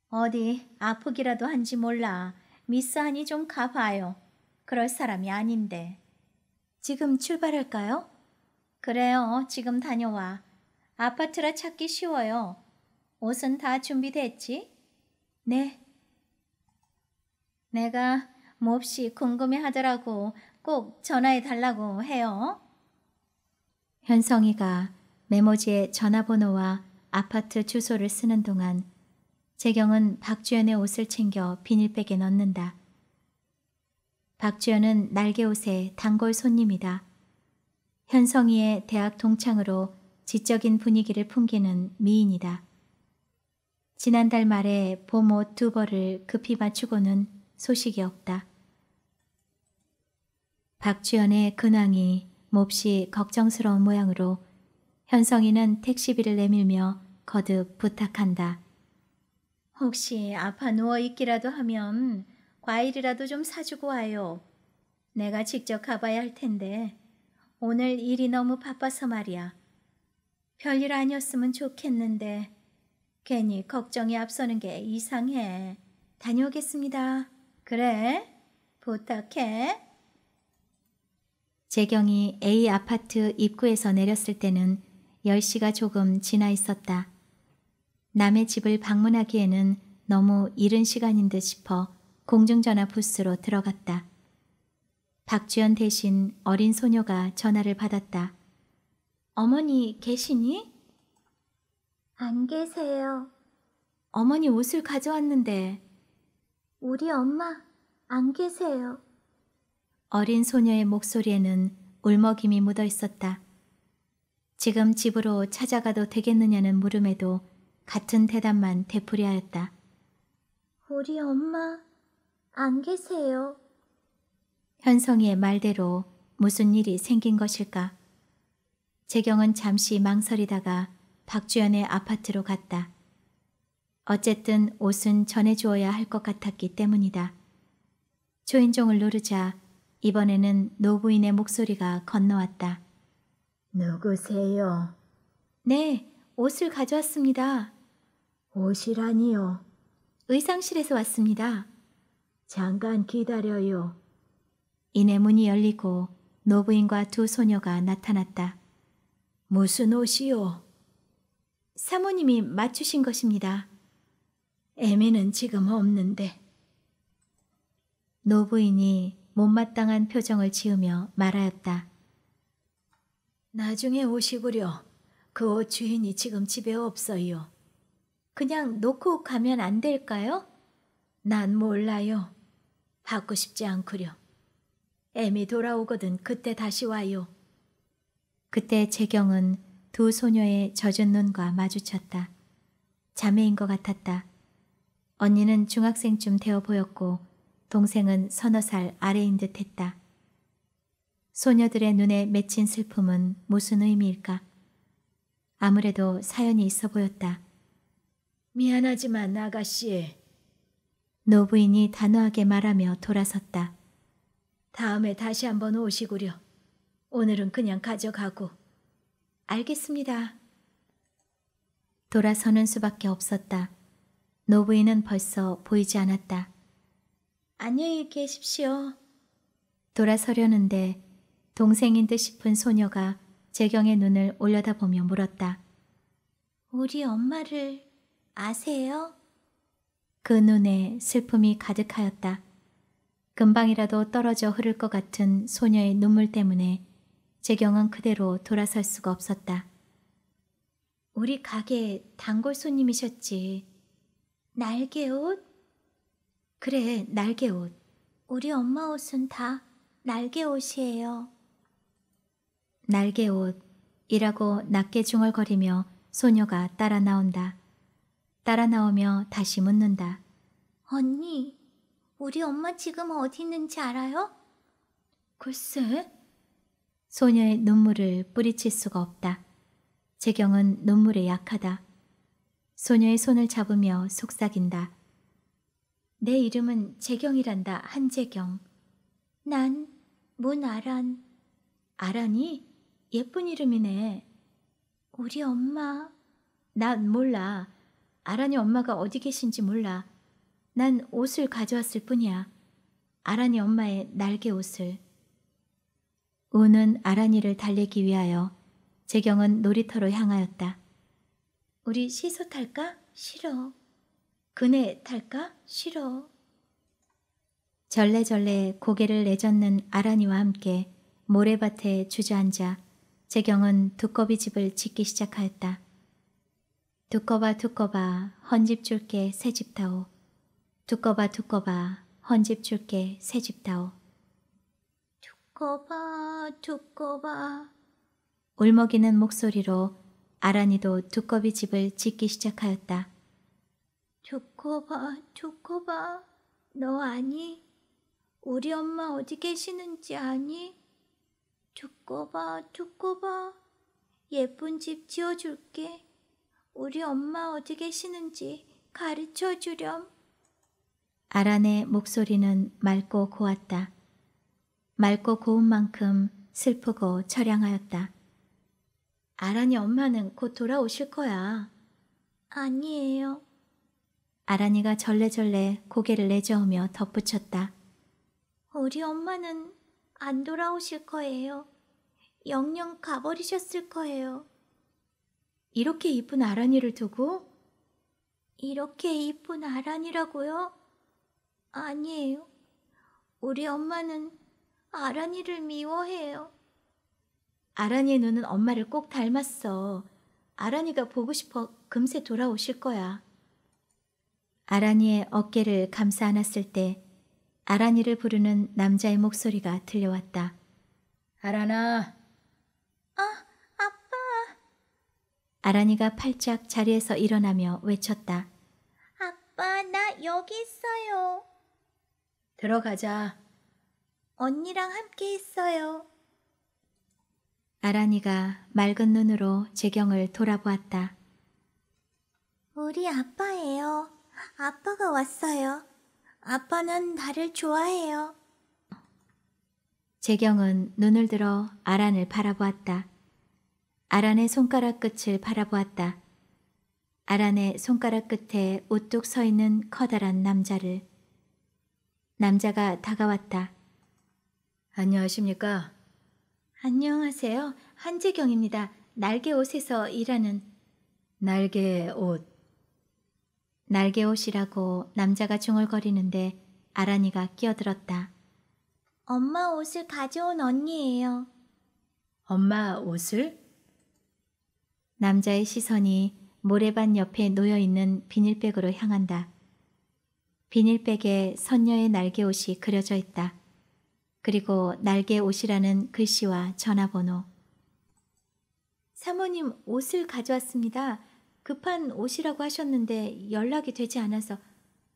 어디 아프기라도 한지 몰라. 미스 하니 좀 가봐요. 그럴 사람이 아닌데. 지금 출발할까요? 그래요. 지금 다녀와. 아파트라 찾기 쉬워요. 옷은 다 준비됐지? 네. 내가 몹시 궁금해 하더라고 꼭 전화해 달라고 해요. 현성이가 메모지에 전화번호와 아파트 주소를 쓰는 동안 재경은 박주연의 옷을 챙겨 비닐백에 넣는다. 박주연은 날개옷의 단골 손님이다. 현성이의 대학 동창으로 지적인 분위기를 풍기는 미인이다. 지난달 말에 봄옷 두 벌을 급히 맞추고는 소식이 없다. 박주연의 근황이 몹시 걱정스러운 모양으로 현성이는 택시비를 내밀며 거듭 부탁한다. 혹시 아파 누워 있기라도 하면 과일이라도 좀 사주고 와요. 내가 직접 가봐야 할 텐데 오늘 일이 너무 바빠서 말이야. 별일 아니었으면 좋겠는데 괜히 걱정이 앞서는 게 이상해. 다녀오겠습니다. 그래? 부탁해. 재경이 A 아파트 입구에서 내렸을 때는 10시가 조금 지나 있었다. 남의 집을 방문하기에는 너무 이른 시간인 듯 싶어 공중전화 부스로 들어갔다. 박주연 대신 어린 소녀가 전화를 받았다. 어머니 계시니? 안 계세요. 어머니 옷을 가져왔는데. 우리 엄마 안 계세요. 어린 소녀의 목소리에는 울먹임이 묻어 있었다. 지금 집으로 찾아가도 되겠느냐는 물음에도 같은 대답만 되풀이하였다. 우리 엄마 안 계세요. 현성이의 말대로 무슨 일이 생긴 것일까? 재경은 잠시 망설이다가 박주연의 아파트로 갔다. 어쨌든 옷은 전해주어야 할 것 같았기 때문이다. 조인종을 누르자 이번에는 노부인의 목소리가 건너왔다. 누구세요? 네, 옷을 가져왔습니다. 옷이라니요? 의상실에서 왔습니다. 잠깐 기다려요. 이내 문이 열리고 노부인과 두 소녀가 나타났다. 무슨 옷이요? 사모님이 맞추신 것입니다. 애미는 지금 없는데. 노부인이 못마땅한 표정을 지으며 말하였다. 나중에 오시구려. 그 옷 주인이 지금 집에 없어요. 그냥 놓고 가면 안 될까요? 난 몰라요. 받고 싶지 않구려. 애미 돌아오거든 그때 다시 와요. 그때 재경은 두 소녀의 젖은 눈과 마주쳤다. 자매인 것 같았다. 언니는 중학생쯤 되어 보였고 동생은 서너 살 아래인 듯 했다. 소녀들의 눈에 맺힌 슬픔은 무슨 의미일까? 아무래도 사연이 있어 보였다. 미안하지만 아가씨. 노부인이 단호하게 말하며 돌아섰다. 다음에 다시 한번 오시구려. 오늘은 그냥 가져가고. 알겠습니다. 돌아서는 수밖에 없었다. 노부인은 벌써 보이지 않았다. 안녕히 계십시오. 돌아서려는데 동생인 듯 싶은 소녀가 재경의 눈을 올려다보며 물었다. 우리 엄마를 아세요? 그 눈에 슬픔이 가득하였다. 금방이라도 떨어져 흐를 것 같은 소녀의 눈물 때문에 재경은 그대로 돌아설 수가 없었다. 우리 가게 단골 손님이셨지. 날개 옷? 그래, 날개 옷. 우리 엄마 옷은 다 날개 옷이에요. 날개 옷이라고 낮게 중얼거리며 소녀가 따라 나온다. 따라 나오며 다시 묻는다. 언니, 우리 엄마 지금 어디 있는지 알아요? 글쎄, 소녀의 눈물을 뿌리칠 수가 없다. 재경은 눈물에 약하다. 소녀의 손을 잡으며 속삭인다. 내 이름은 재경이란다, 한재경. 난 문아란. 아란이? 예쁜 이름이네. 우리 엄마. 난 몰라. 아란이 엄마가 어디 계신지 몰라. 난 옷을 가져왔을 뿐이야. 아란이 엄마의 날개 옷을. 우는 아란이를 달래기 위하여 재경은 놀이터로 향하였다. 우리 시소 탈까? 싫어. 그네 탈까? 싫어. 절레절레 고개를 내젓는 아란이와 함께 모래밭에 주저앉아 재경은 두꺼비 집을 짓기 시작하였다. 두꺼봐 두꺼봐 헌집 줄게 새집 타오. 두꺼봐 두꺼봐 헌집 줄게 새집 타오. 거봐 두꺼봐 울먹이는 목소리로 아란이도 두꺼비 집을 짓기 시작하였다. 두꺼봐 두꺼봐 너 아니? 우리 엄마 어디 계시는지 아니? 두꺼봐 두꺼봐 예쁜 집 지어줄게. 우리 엄마 어디 계시는지 가르쳐 주렴. 아란의 목소리는 맑고 고왔다. 맑고 고운 만큼 슬프고 처량하였다. 아란이 엄마는 곧 돌아오실 거야. 아니에요. 아란이가 절레절레 고개를 내저으며 덧붙였다. 우리 엄마는 안 돌아오실 거예요. 영영 가버리셨을 거예요. 이렇게 이쁜 아란이를 두고? 이렇게 이쁜 아란이라고요? 아니에요. 우리 엄마는 아란이를 미워해요. 아란이의 눈은 엄마를 꼭 닮았어. 아란이가 보고 싶어 금세 돌아오실 거야. 아란이의 어깨를 감싸 안았을 때 아란이를 부르는 남자의 목소리가 들려왔다. 아란아. 아, 아빠. 아란이가 팔짝 자리에서 일어나며 외쳤다. 아빠, 나 여기 있어요. 들어가자. 언니랑 함께 했어요. 아란이가 맑은 눈으로 재경을 돌아보았다. 우리 아빠예요. 아빠가 왔어요. 아빠는 나를 좋아해요. 재경은 눈을 들어 아란을 바라보았다. 아란의 손가락 끝을 바라보았다. 아란의 손가락 끝에 우뚝 서 있는 커다란 남자를. 남자가 다가왔다. 안녕하십니까? 안녕하세요. 한재경입니다. 날개 옷에서 일하는 날개 옷. 날개 옷이라고 남자가 중얼거리는데 아란이가 끼어들었다. 엄마 옷을 가져온 언니예요. 엄마 옷을? 남자의 시선이 모래밭 옆에 놓여 있는 비닐백으로 향한다. 비닐백에 선녀의 날개옷이 그려져 있다. 그리고 날개 옷이라는 글씨와 전화번호. 사모님 옷을 가져왔습니다. 급한 옷이라고 하셨는데 연락이 되지 않아서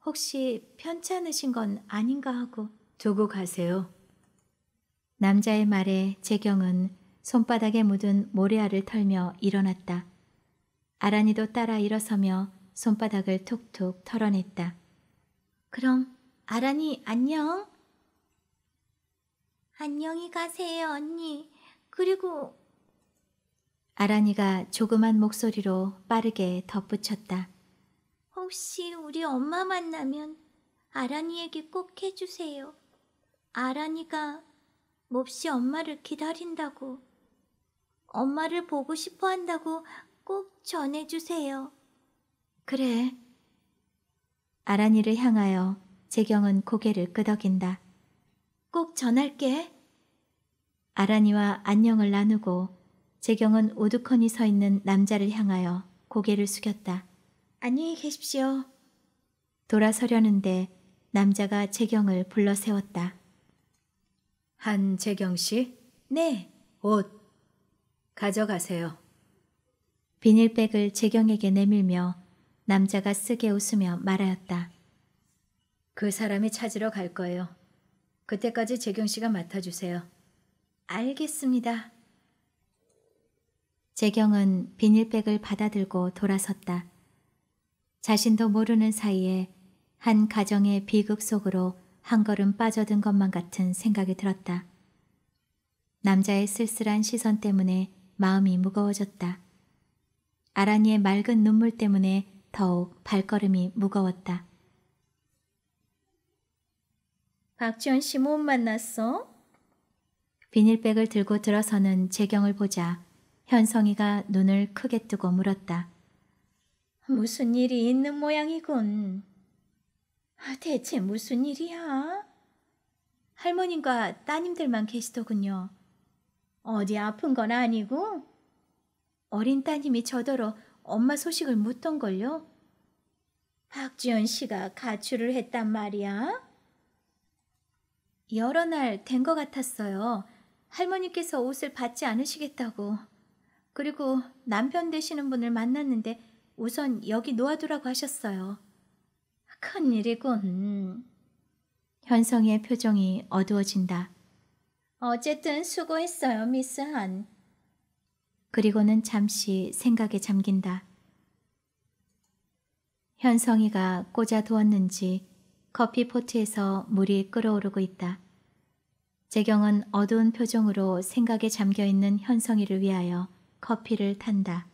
혹시 편찮으신 건 아닌가 하고 두고 가세요. 남자의 말에 재경은 손바닥에 묻은 모래알을 털며 일어났다. 아란이도 따라 일어서며 손바닥을 톡톡 털어냈다. 그럼 아란이 안녕. 안녕히 가세요, 언니. 그리고 아란이가 조그만 목소리로 빠르게 덧붙였다. 혹시 우리 엄마 만나면 아란이에게 꼭 해주세요. 아란이가 몹시 엄마를 기다린다고, 엄마를 보고 싶어 한다고 꼭 전해주세요. 그래. 아란이를 향하여 재경은 고개를 끄덕인다. 꼭 전할게. 아란이와 안녕을 나누고 재경은 오두커니 서 있는 남자를 향하여 고개를 숙였다. 안녕히 계십시오. 돌아서려는데 남자가 재경을 불러 세웠다. 한재경 씨? 네. 옷 가져가세요. 비닐백을 재경에게 내밀며 남자가 쓰게 웃으며 말하였다. 그 사람이 찾으러 갈 거예요. 그때까지 재경 씨가 맡아주세요. 알겠습니다. 재경은 비닐백을 받아들고 돌아섰다. 자신도 모르는 사이에 한 가정의 비극 속으로 한 걸음 빠져든 것만 같은 생각이 들었다. 남자의 쓸쓸한 시선 때문에 마음이 무거워졌다. 아란이의 맑은 눈물 때문에 더욱 발걸음이 무거웠다. 박지원 씨 못 만났어? 비닐백을 들고 들어서는 재경을 보자 현성이가 눈을 크게 뜨고 물었다. 무슨 일이 있는 모양이군. 아, 대체 무슨 일이야? 할머님과 따님들만 계시더군요. 어디 아픈 건 아니고? 어린 따님이 저더러 엄마 소식을 묻던걸요? 박지연 씨가 가출을 했단 말이야? 여러 날 된 것 같았어요. 할머니께서 옷을 받지 않으시겠다고. 그리고 남편 되시는 분을 만났는데 우선 여기 놓아두라고 하셨어요. 큰일이군. 현성의 표정이 어두워진다. 어쨌든 수고했어요, 미스 한. 그리고는 잠시 생각에 잠긴다. 현성이가 꽂아두었는지 커피포트에서 물이 끓어오르고 있다. 재경은 어두운 표정으로 생각에 잠겨있는 현성이를 위하여 커피를 탄다.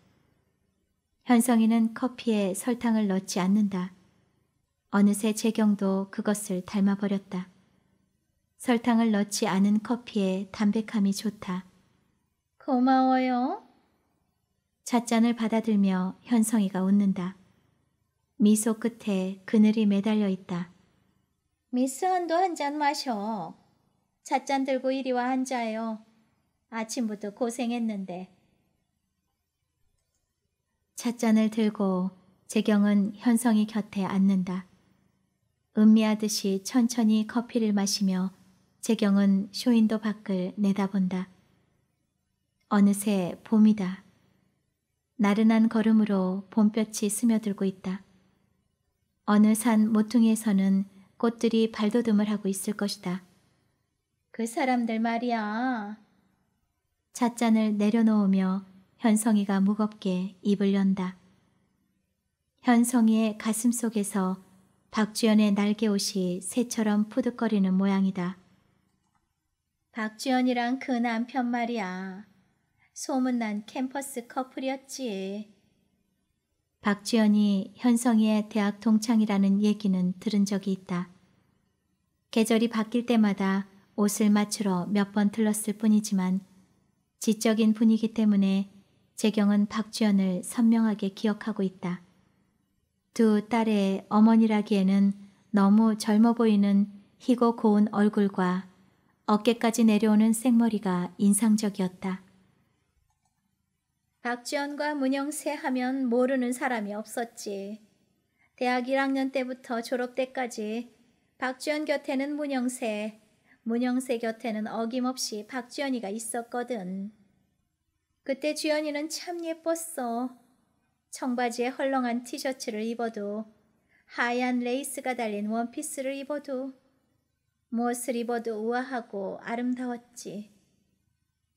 현성이는 커피에 설탕을 넣지 않는다. 어느새 재경도 그것을 닮아버렸다. 설탕을 넣지 않은 커피에 담백함이 좋다. 고마워요. 찻잔을 받아들며 현성이가 웃는다. 미소 끝에 그늘이 매달려 있다. 미스 한도 한 잔 마셔. 찻잔 들고 이리 와 앉아요. 아침부터 고생했는데. 찻잔을 들고 재경은 현성이 곁에 앉는다. 음미하듯이 천천히 커피를 마시며 재경은 쇼인도 밖을 내다본다. 어느새 봄이다. 나른한 걸음으로 봄볕이 스며들고 있다. 어느 산 모퉁이에서는 꽃들이 발돋움을 하고 있을 것이다. 그 사람들 말이야. 찻잔을 내려놓으며 현성이가 무겁게 입을 연다. 현성이의 가슴 속에서 박주연의 날개옷이 새처럼 푸득거리는 모양이다. 박주연이랑 그 남편 말이야. 소문난 캠퍼스 커플이었지. 박주연이 현성이의 대학 동창이라는 얘기는 들은 적이 있다. 계절이 바뀔 때마다 옷을 맞추러 몇 번 틀렀을 뿐이지만 지적인 분이기 때문에 재경은 박주연을 선명하게 기억하고 있다. 두 딸의 어머니라기에는 너무 젊어 보이는 희고 고운 얼굴과 어깨까지 내려오는 생머리가 인상적이었다. 박주연과 문영세 하면 모르는 사람이 없었지. 대학 1학년 때부터 졸업 때까지 박지연 곁에는 문영세, 문영세 곁에는 어김없이 박지연이가 있었거든. 그때 주연이는참 예뻤어. 청바지에 헐렁한 티셔츠를 입어도 하얀 레이스가 달린 원피스를 입어도 무엇을 입어도 우아하고 아름다웠지.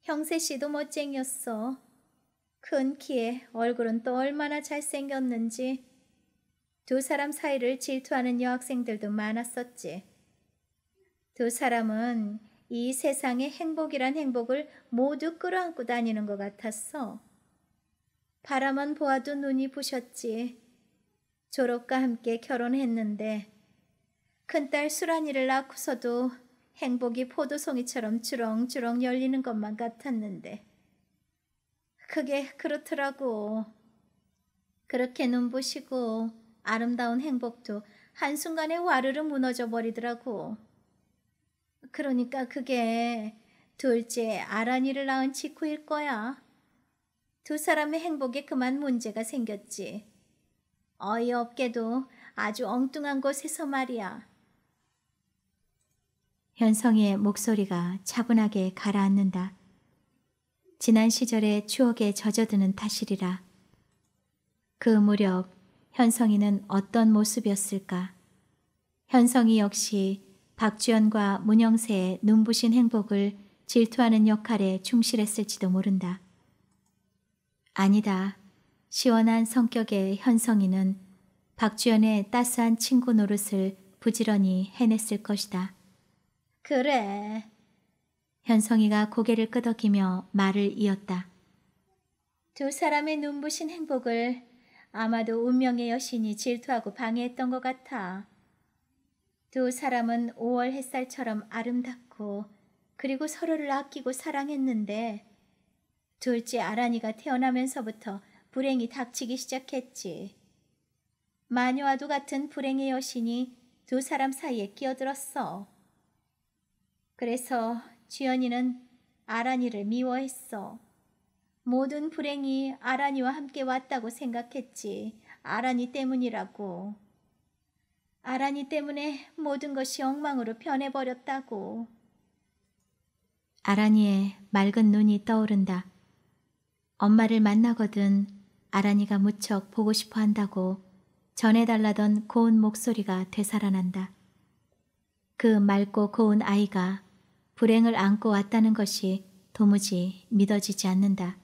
형세 씨도 멋쟁이였어. 큰 키에 얼굴은 또 얼마나 잘생겼는지 두 사람 사이를 질투하는 여학생들도 많았었지. 두 사람은 이 세상의 행복이란 행복을 모두 끌어안고 다니는 것 같았어. 바라만 보아도 눈이 부셨지. 졸업과 함께 결혼했는데 큰 딸 수란이를 낳고서도 행복이 포도송이처럼 주렁주렁 열리는 것만 같았는데 그게 그렇더라고. 그렇게 눈부시고 아름다운 행복도 한순간에 와르르 무너져 버리더라고. 그러니까 그게 둘째 아란이를 낳은 직후일 거야. 두 사람의 행복에 그만 문제가 생겼지. 어이없게도 아주 엉뚱한 곳에서 말이야. 현성의 목소리가 차분하게 가라앉는다. 지난 시절의 추억에 젖어드는 탓이리라. 그 무렵 현성이는 어떤 모습이었을까? 현성이 역시 박주연과 문영세의 눈부신 행복을 질투하는 역할에 충실했을지도 모른다. 아니다. 시원한 성격의 현성이는 박주연의 따스한 친구 노릇을 부지런히 해냈을 것이다. 그래. 현성이가 고개를 끄덕이며 말을 이었다. 두 사람의 눈부신 행복을 아마도 운명의 여신이 질투하고 방해했던 것 같아. 두 사람은 5월 햇살처럼 아름답고 그리고 서로를 아끼고 사랑했는데 둘째 아란이가 태어나면서부터 불행이 닥치기 시작했지. 마녀와도 같은 불행의 여신이 두 사람 사이에 끼어들었어. 그래서 주연이는 아란이를 미워했어. 모든 불행이 아란이와 함께 왔다고 생각했지. 아란이 때문이라고. 아란이 때문에 모든 것이 엉망으로 변해버렸다고. 아란이의 맑은 눈이 떠오른다. 엄마를 만나거든 아란이가 무척 보고 싶어 한다고 전해달라던 고운 목소리가 되살아난다. 그 맑고 고운 아이가 불행을 안고 왔다는 것이 도무지 믿어지지 않는다.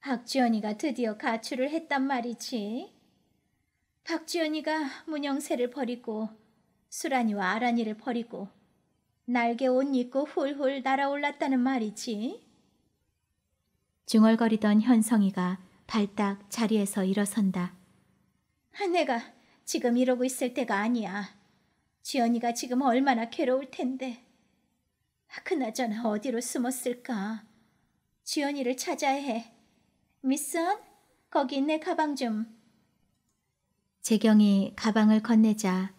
박지연이가 드디어 가출을 했단 말이지. 박지연이가 문영세를 버리고 수란이와 아란이를 버리고 날개 옷 입고 훌훌 날아올랐다는 말이지. 중얼거리던 현성이가 발딱 자리에서 일어선다. 내가 지금 이러고 있을 때가 아니야. 지연이가 지금 얼마나 괴로울 텐데. 그나저나 어디로 숨었을까? 지연이를 찾아야 해. 윗선, 거기 내 가방 좀. 재경이 가방을 건네자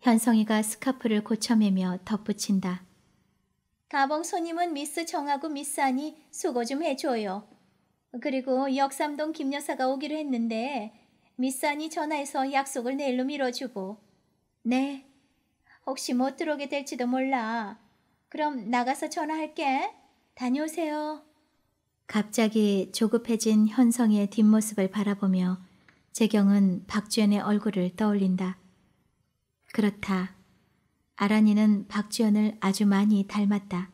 현성이가 스카프를 고쳐매며 덧붙인다. 가봉 손님은 미스 정하고 미스 아니 수고 좀 해줘요. 그리고 역삼동 김 여사가 오기로 했는데 미스 아니 전화해서 약속을 내일로 미뤄주고. 네. 혹시 못 들어오게 될지도 몰라. 그럼 나가서 전화할게. 다녀오세요. 갑자기 조급해진 현성의 뒷모습을 바라보며 재경은 박주연의 얼굴을 떠올린다. 그렇다. 아란이는 박주연을 아주 많이 닮았다.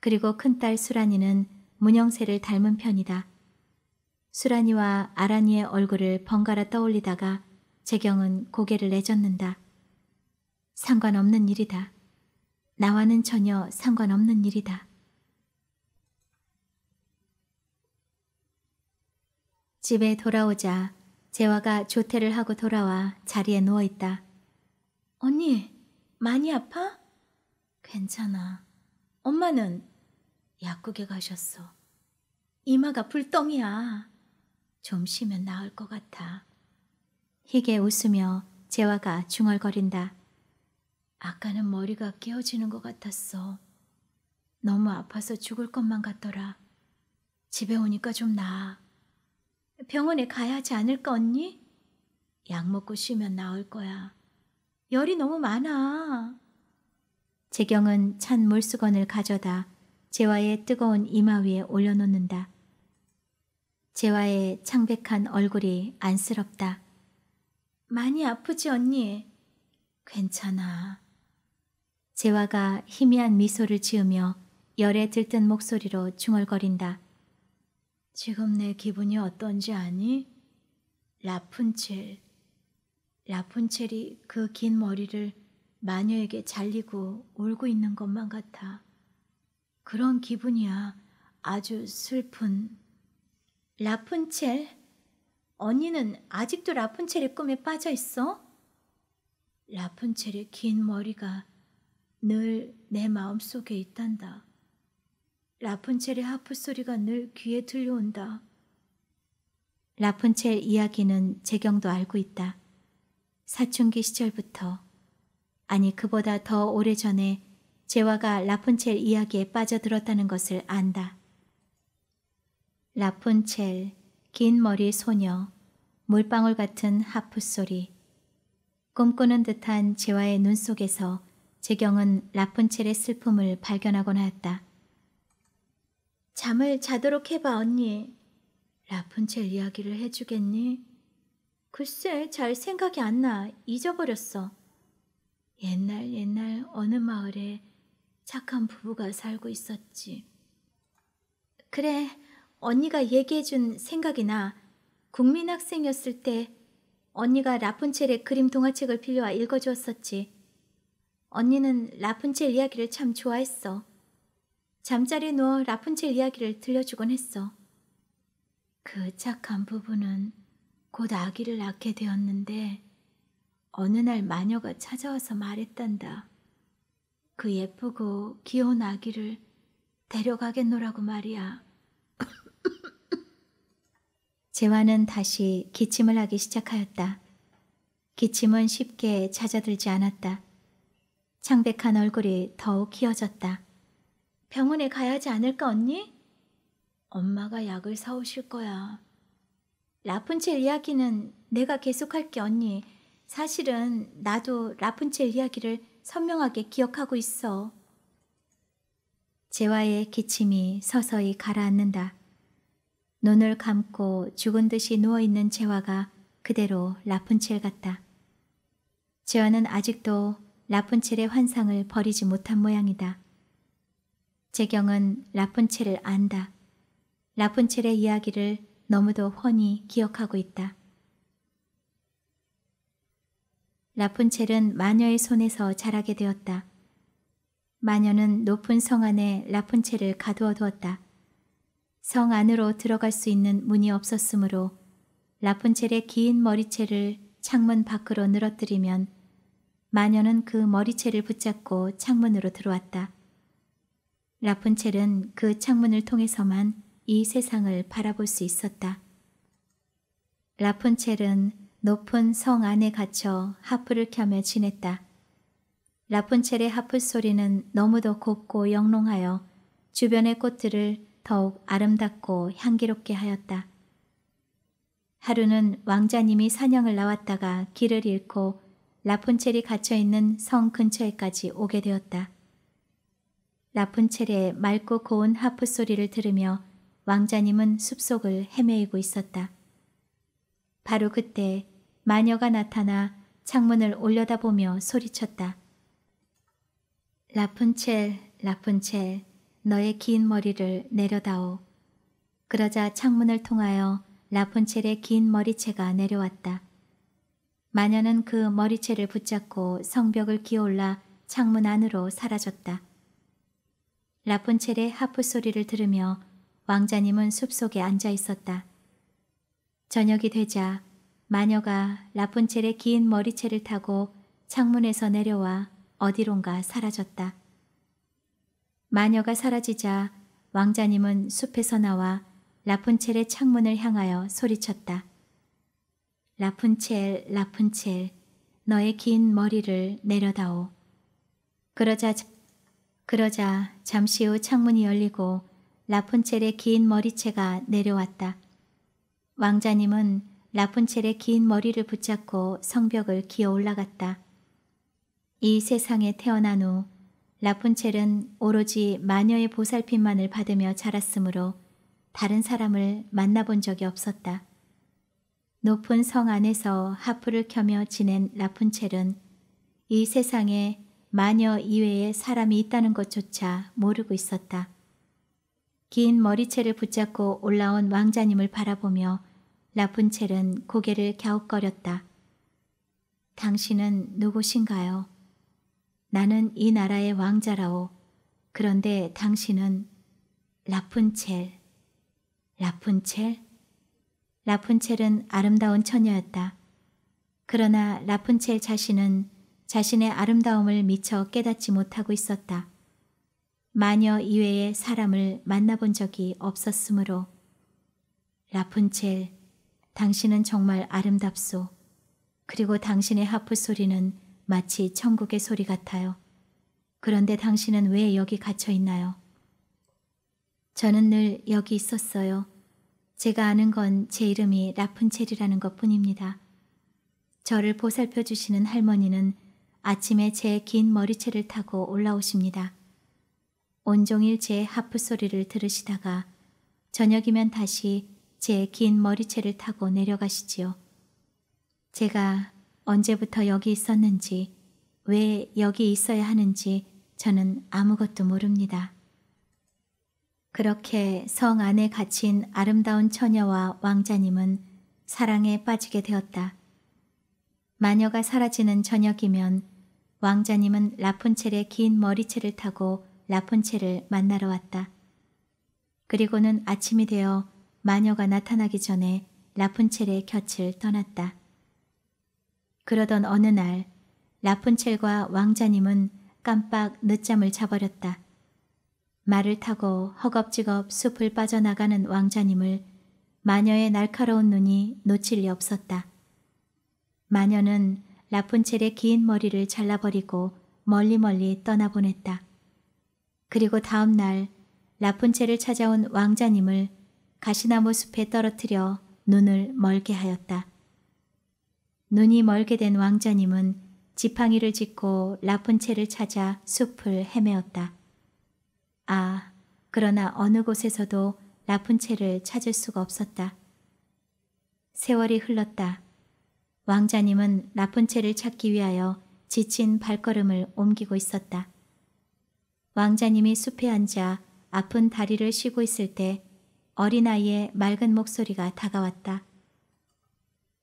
그리고 큰딸 수란이는 문영세를 닮은 편이다. 수란이와 아란이의 얼굴을 번갈아 떠올리다가 재경은 고개를 내젓는다. 상관없는 일이다. 나와는 전혀 상관없는 일이다. 집에 돌아오자 재화가 조퇴를 하고 돌아와 자리에 누워있다. 언니, 많이 아파? 괜찮아. 엄마는 약국에 가셨어. 이마가 불덩이야. 좀 쉬면 나을 것 같아. 희게 웃으며 재화가 중얼거린다. 아까는 머리가 깨어지는 것 같았어. 너무 아파서 죽을 것만 같더라. 집에 오니까 좀 나아. 병원에 가야 하지 않을까, 언니? 약 먹고 쉬면 나을 거야. 열이 너무 많아. 재경은 찬 물수건을 가져다 재화의 뜨거운 이마 위에 올려놓는다. 재화의 창백한 얼굴이 안쓰럽다. 많이 아프지, 언니? 괜찮아. 재화가 희미한 미소를 지으며 열에 들뜬 목소리로 중얼거린다. 지금 내 기분이 어떤지 아니? 라푼첼. 라푼첼이 그 긴 머리를 마녀에게 잘리고 울고 있는 것만 같아. 그런 기분이야. 아주 슬픈. 라푼첼? 언니는 아직도 라푼첼의 꿈에 빠져 있어? 라푼첼의 긴 머리가 늘 내 마음속에 있단다. 라푼첼의 하프 소리가 늘 귀에 들려온다. 라푼첼 이야기는 재경도 알고 있다. 사춘기 시절부터 아니 그보다 더 오래전에 재화가 라푼첼 이야기에 빠져들었다는 것을 안다. 라푼첼, 긴 머리 소녀, 물방울 같은 하프 소리. 꿈꾸는 듯한 재화의 눈 속에서 재경은 라푼첼의 슬픔을 발견하곤 하였다. 잠을 자도록 해봐, 언니. 라푼첼 이야기를 해주겠니? 글쎄, 잘 생각이 안 나. 잊어버렸어. 옛날 옛날 어느 마을에 착한 부부가 살고 있었지. 그래, 언니가 얘기해준 생각이 나. 국민학생이었을 때 언니가 라푼첼의 그림 동화책을 빌려와 읽어주었었지. 언니는 라푼첼 이야기를 참 좋아했어. 잠자리에 누워 라푼젤 이야기를 들려주곤 했어. 그 착한 부부는 곧 아기를 낳게 되었는데 어느 날 마녀가 찾아와서 말했단다. 그 예쁘고 귀여운 아기를 데려가겠노라고 말이야. <coughs> 재화는 다시 기침을 하기 시작하였다. 기침은 쉽게 찾아들지 않았다. 창백한 얼굴이 더욱 희어졌다. 병원에 가야 하지 않을까, 언니? 엄마가 약을 사오실 거야. 라푼첼 이야기는 내가 계속할게, 언니. 사실은 나도 라푼첼 이야기를 선명하게 기억하고 있어. 재화의 기침이 서서히 가라앉는다. 눈을 감고 죽은 듯이 누워있는 재화가 그대로 라푼첼 같다. 재화는 아직도 라푼첼의 환상을 버리지 못한 모양이다. 재경은 라푼첼을 안다. 라푼첼의 이야기를 너무도 훤히 기억하고 있다. 라푼첼은 마녀의 손에서 자라게 되었다. 마녀는 높은 성 안에 라푼첼을 가두어 두었다. 성 안으로 들어갈 수 있는 문이 없었으므로 라푼첼의 긴 머리채를 창문 밖으로 늘어뜨리면 마녀는 그 머리채를 붙잡고 창문으로 들어왔다. 라푼첼은 그 창문을 통해서만 이 세상을 바라볼 수 있었다. 라푼첼은 높은 성 안에 갇혀 하프를 켜며 지냈다. 라푼첼의 하프 소리는 너무도 곱고 영롱하여 주변의 꽃들을 더욱 아름답고 향기롭게 하였다. 하루는 왕자님이 사냥을 나왔다가 길을 잃고 라푼첼이 갇혀있는 성 근처에까지 오게 되었다. 라푼첼의 맑고 고운 하프 소리를 들으며 왕자님은 숲속을 헤매이고 있었다. 바로 그때 마녀가 나타나 창문을 올려다보며 소리쳤다. 라푼첼, 라푼첼, 너의 긴 머리를 내려다오. 그러자 창문을 통하여 라푼첼의 긴 머리채가 내려왔다. 마녀는 그 머리채를 붙잡고 성벽을 기어올라 창문 안으로 사라졌다. 라폰첼의 하프 소리를 들으며 왕자님은 숲속에 앉아 있었다. 저녁이 되자 마녀가 라폰첼의 긴 머리채를 타고 창문에서 내려와 어디론가 사라졌다. 마녀가 사라지자 왕자님은 숲에서 나와 라푼첼의 창문을 향하여 소리쳤다. 라푼첼, 라푼첼, 너의 긴 머리를 내려다오. 그러자 그러자 잠시 후 창문이 열리고 라푼첼의 긴 머리채가 내려왔다. 왕자님은 라푼첼의 긴 머리를 붙잡고 성벽을 기어 올라갔다. 이 세상에 태어난 후 라푼첼은 오로지 마녀의 보살핌만을 받으며 자랐으므로 다른 사람을 만나본 적이 없었다. 높은 성 안에서 하프를 켜며 지낸 라푼첼은 이 세상에 마녀 이외에 사람이 있다는 것조차 모르고 있었다. 긴 머리채를 붙잡고 올라온 왕자님을 바라보며 라푼첼은 고개를 갸웃거렸다. 당신은 누구신가요? 나는 이 나라의 왕자라오. 그런데 당신은 라푼첼. 라푼첼? 라푼첼은 아름다운 처녀였다. 그러나 라푼첼 자신은 자신의 아름다움을 미처 깨닫지 못하고 있었다. 마녀 이외의 사람을 만나본 적이 없었으므로 라푼첼, 당신은 정말 아름답소. 그리고 당신의 하프 소리는 마치 천국의 소리 같아요. 그런데 당신은 왜 여기 갇혀 있나요? 저는 늘 여기 있었어요. 제가 아는 건 제 이름이 라푼첼이라는 것 뿐입니다. 저를 보살펴 주시는 할머니는 아침에 제 긴 머리채를 타고 올라오십니다. 온종일 제 하프 소리를 들으시다가 저녁이면 다시 제 긴 머리채를 타고 내려가시지요. 제가 언제부터 여기 있었는지 왜 여기 있어야 하는지 저는 아무것도 모릅니다. 그렇게 성 안에 갇힌 아름다운 처녀와 왕자님은 사랑에 빠지게 되었다. 마녀가 사라지는 저녁이면 왕자님은 라푼첼의 긴 머리채를 타고 라푼첼을 만나러 왔다. 그리고는 아침이 되어 마녀가 나타나기 전에 라푼첼의 곁을 떠났다. 그러던 어느 날 라푼첼과 왕자님은 깜빡 늦잠을 자버렸다. 말을 타고 허겁지겁 숲을 빠져나가는 왕자님을 마녀의 날카로운 눈이 놓칠 리 없었다. 마녀는 라푼첼의 긴 머리를 잘라버리고 멀리 멀리 떠나보냈다. 그리고 다음 날 라푼체를 찾아온 왕자님을 가시나무 숲에 떨어뜨려 눈을 멀게 하였다. 눈이 멀게 된 왕자님은 지팡이를 짚고 라푼체를 찾아 숲을 헤매었다. 아, 그러나 어느 곳에서도 라푼체를 찾을 수가 없었다. 세월이 흘렀다. 왕자님은 라푼체를 찾기 위하여 지친 발걸음을 옮기고 있었다. 왕자님이 숲에 앉아 아픈 다리를 쉬고 있을 때 어린아이의 맑은 목소리가 다가왔다.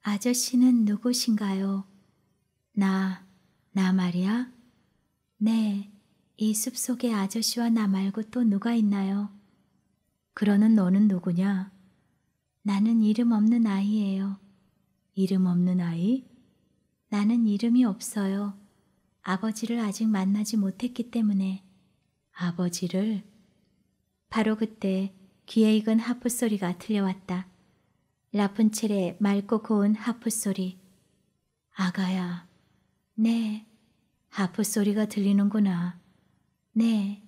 아저씨는 누구신가요? 나, 나 말이야? 네, 이 숲속에 아저씨와 나 말고 또 누가 있나요? 그러는 너는 누구냐? 나는 이름 없는 아이예요. 이름 없는 아이? 나는 이름이 없어요. 아버지를 아직 만나지 못했기 때문에. 아버지를? 바로 그때 귀에 익은 하프 소리가 들려왔다. 라푼첼의 맑고 고운 하프 소리. 아가야. 네. 하프 소리가 들리는구나. 네.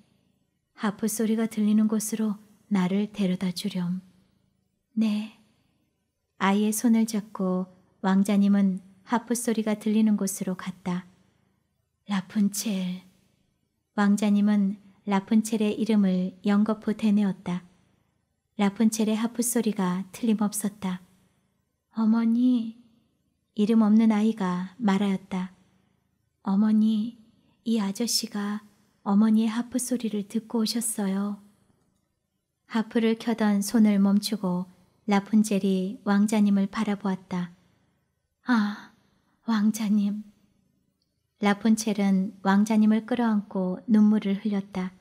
하프 소리가 들리는 곳으로 나를 데려다 주렴. 네. 아이의 손을 잡고 왕자님은 하프 소리가 들리는 곳으로 갔다. 라푼첼. 왕자님은 라푼첼의 이름을 연거푸 대내었다 라푼첼의 하프 소리가 틀림없었다. 어머니, 이름 없는 아이가 말하였다. 어머니, 이 아저씨가 어머니의 하프 소리를 듣고 오셨어요. 하프를 켜던 손을 멈추고 라푼젤이 왕자님을 바라보았다. 아, 왕자님. 라폰첼은 왕자님을 끌어안고 눈물을 흘렸다.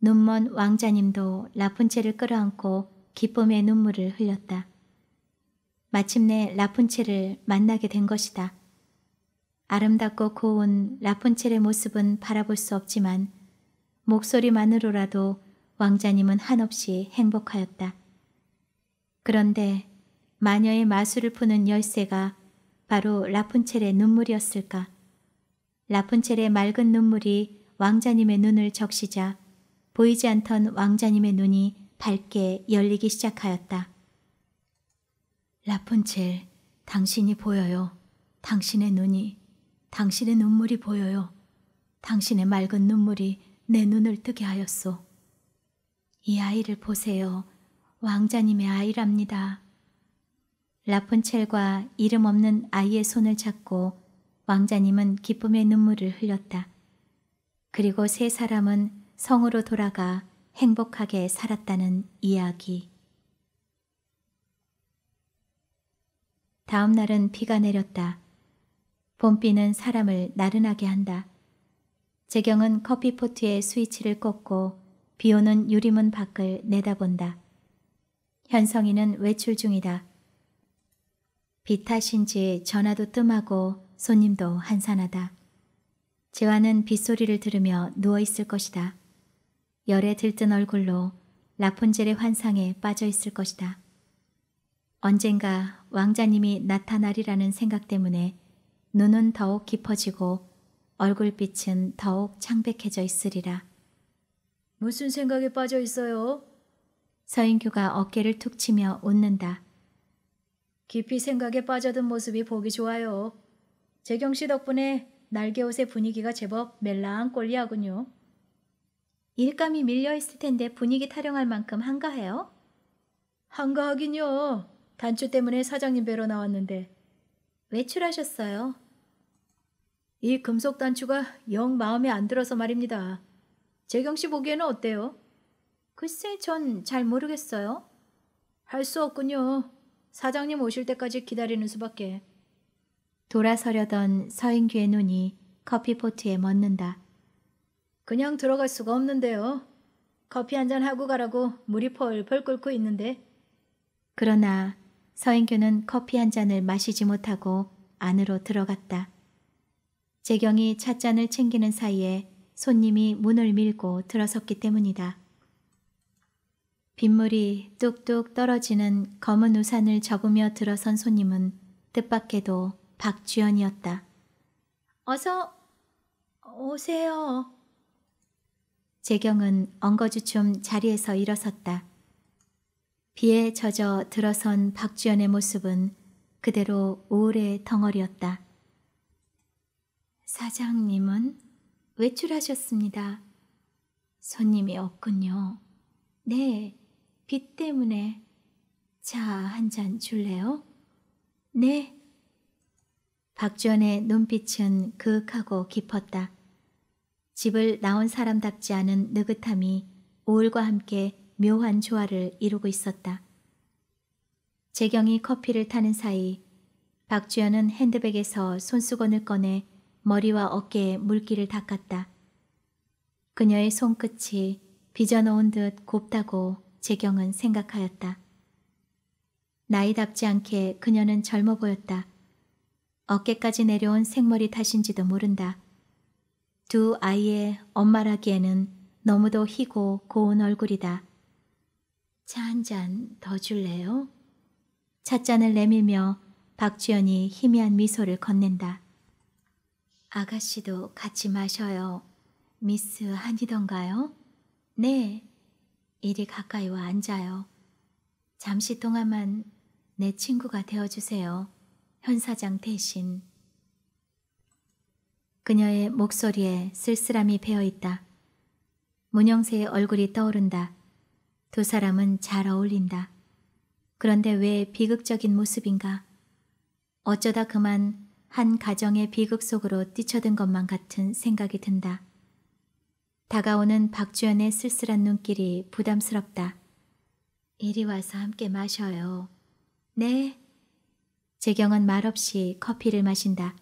눈먼 왕자님도 라푼체을 끌어안고 기쁨의 눈물을 흘렸다. 마침내 라푼체을 만나게 된 것이다. 아름답고 고운 라푼체의 모습은 바라볼 수 없지만 목소리만으로라도 왕자님은 한없이 행복하였다. 그런데 마녀의 마술을 푸는 열쇠가 바로 라푼첼의 눈물이었을까. 라푼첼의 맑은 눈물이 왕자님의 눈을 적시자 보이지 않던 왕자님의 눈이 밝게 열리기 시작하였다. 라푼첼, 당신이 보여요. 당신의 눈이, 당신의 눈물이 보여요. 당신의 맑은 눈물이 내 눈을 뜨게 하였소. 이 아이를 보세요. 왕자님의 아이랍니다. 라푼첼과 이름 없는 아이의 손을 잡고 왕자님은 기쁨의 눈물을 흘렸다. 그리고 세 사람은 성으로 돌아가 행복하게 살았다는 이야기. 다음 날은 비가 내렸다. 봄비는 사람을 나른하게 한다. 재경은 커피포트에 스위치를 꽂고 비오는 유리문 밖을 내다본다. 현성이는 외출 중이다. 비타신지 전화도 뜸하고 손님도 한산하다. 재환은 빗소리를 들으며 누워있을 것이다. 열에 들뜬 얼굴로 라푼젤의 환상에 빠져있을 것이다. 언젠가 왕자님이 나타나리라는 생각 때문에 눈은 더욱 깊어지고 얼굴빛은 더욱 창백해져 있으리라. 무슨 생각에 빠져 있어요? 서인규가 어깨를 툭 치며 웃는다. 깊이 생각에 빠져든 모습이 보기 좋아요. 재경 씨 덕분에 날개옷의 분위기가 제법 멜랑꼴리하군요. 일감이 밀려있을 텐데 분위기 타령할 만큼 한가해요? 한가하긴요. 단추 때문에 사장님 뵈러 나왔는데. 외출하셨어요? 이 금속 단추가 영 마음에 안 들어서 말입니다. 재경 씨 보기에는 어때요? 글쎄, 전 잘 모르겠어요. 할 수 없군요. 사장님 오실 때까지 기다리는 수밖에. 돌아서려던 서인규의 눈이 커피포트에 멎는다. 그냥 들어갈 수가 없는데요. 커피 한 잔 하고 가라고 물이 펄펄 끓고 있는데. 그러나 서인규는 커피 한 잔을 마시지 못하고 안으로 들어갔다. 재경이 찻잔을 챙기는 사이에 손님이 문을 밀고 들어섰기 때문이다. 빗물이 뚝뚝 떨어지는 검은 우산을 접으며 들어선 손님은 뜻밖에도 박주연이었다. 어서 오세요. 재경은 엉거주춤 자리에서 일어섰다. 비에 젖어 들어선 박주연의 모습은 그대로 우울의 덩어리였다. 사장님은 외출하셨습니다. 손님이 없군요. 네, 빚 때문에 자 한 잔 줄래요? 네. 박주연의 눈빛은 그윽하고 깊었다. 집을 나온 사람답지 않은 느긋함이 우울과 함께 묘한 조화를 이루고 있었다. 재경이 커피를 타는 사이 박주연은 핸드백에서 손수건을 꺼내 머리와 어깨에 물기를 닦았다. 그녀의 손끝이 빚어놓은 듯 곱다고 재경은 생각하였다. 나이답지 않게 그녀는 젊어 보였다. 어깨까지 내려온 생머리 탓인지도 모른다. 두 아이의 엄마라기에는 너무도 희고 고운 얼굴이다. 차 한 잔 더 줄래요? 찻잔을 내밀며 박주연이 희미한 미소를 건넨다. 아가씨도 같이 마셔요. 미스 한이던가요? 네, 이리 가까이 와 앉아요. 잠시 동안만 내 친구가 되어주세요. 현사장 대신. 그녀의 목소리에 쓸쓸함이 배어있다. 문영세의 얼굴이 떠오른다. 두 사람은 잘 어울린다. 그런데 왜 비극적인 모습인가? 어쩌다 그만 한 가정의 비극 속으로 뛰쳐든 것만 같은 생각이 든다. 다가오는 박주연의 쓸쓸한 눈길이 부담스럽다. 이리 와서 함께 마셔요. 네. 재경은 말없이 커피를 마신다.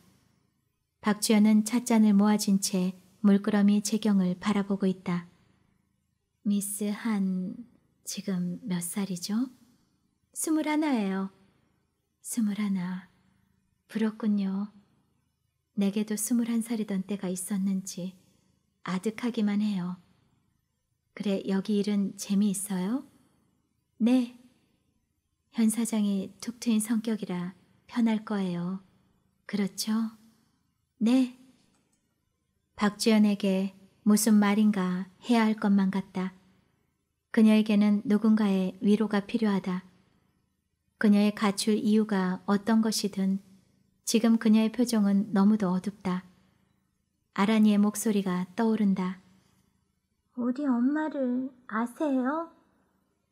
박주연은 찻잔을 모아진 채 물끄러미 재경을 바라보고 있다. 미스 한 지금 몇 살이죠? 스물하나예요. 스물하나. 부럽군요. 내게도 스물한 살이던 때가 있었는지 아득하기만 해요. 그래, 여기 일은 재미있어요? 네. 현 사장이 툭 트인 성격이라 편할 거예요. 그렇죠? 네. 박주연에게 무슨 말인가 해야 할 것만 같다. 그녀에게는 누군가의 위로가 필요하다. 그녀의 가출 이유가 어떤 것이든 지금 그녀의 표정은 너무도 어둡다. 아라니의 목소리가 떠오른다. 우리 엄마를 아세요?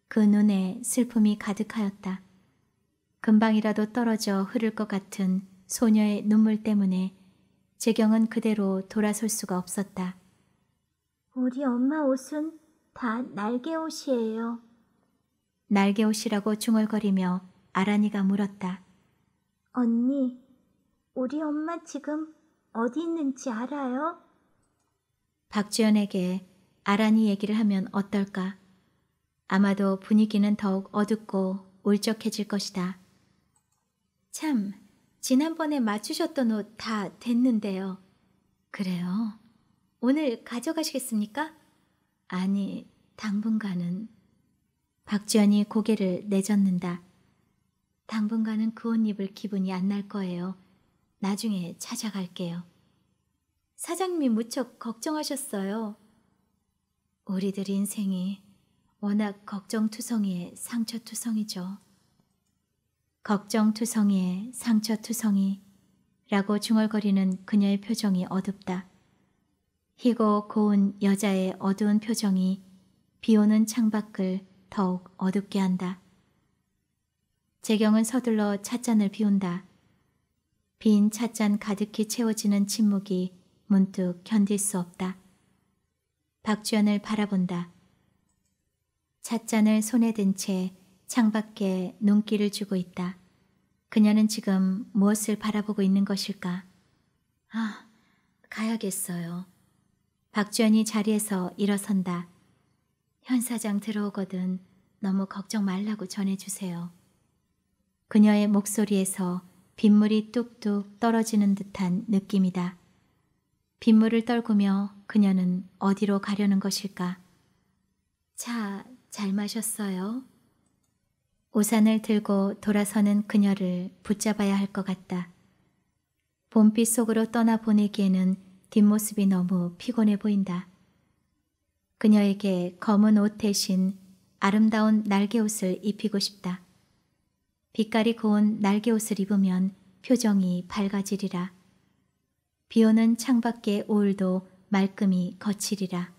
그 눈에 슬픔이 가득하였다. 금방이라도 떨어져 흐를 것 같은 소녀의 눈물 때문에 재경은 그대로 돌아설 수가 없었다. 우리 엄마 옷은 다 날개옷이에요. 날개옷이라고 중얼거리며 아란이가 물었다. 언니, 우리 엄마 지금 어디 있는지 알아요? 박주연에게 아란이 얘기를 하면 어떨까? 아마도 분위기는 더욱 어둡고 울적해질 것이다. 참, 지난번에 맞추셨던 옷 다 됐는데요. 그래요? 오늘 가져가시겠습니까? 아니, 당분간은. 박주연이 고개를 내젓는다. 당분간은 그 옷 입을 기분이 안 날 거예요. 나중에 찾아갈게요. 사장님이 무척 걱정하셨어요. 우리들 인생이 워낙 걱정투성이의 상처투성이죠. 걱정투성이의 상처투성이라고 중얼거리는 그녀의 표정이 어둡다. 희고 고운 여자의 어두운 표정이 비오는 창밖을 더욱 어둡게 한다. 재경은 서둘러 찻잔을 비운다. 빈 찻잔 가득히 채워지는 침묵이 문득 견딜 수 없다. 박주연을 바라본다. 찻잔을 손에 든 채 창밖에 눈길을 주고 있다. 그녀는 지금 무엇을 바라보고 있는 것일까? 아, 가야겠어요. 박주연이 자리에서 일어선다. 현 사장 들어오거든 너무 걱정 말라고 전해주세요. 그녀의 목소리에서 빗물이 뚝뚝 떨어지는 듯한 느낌이다. 빗물을 떨구며 그녀는 어디로 가려는 것일까? 차, 잘 마셨어요? 우산을 들고 돌아서는 그녀를 붙잡아야 할 것 같다. 봄빛 속으로 떠나보내기에는 뒷모습이 너무 피곤해 보인다. 그녀에게 검은 옷 대신 아름다운 날개 옷을 입히고 싶다. 빛깔이 고운 날개옷을 입으면 표정이 밝아지리라. 비오는 창밖의 오울도 말끔히 거칠이라.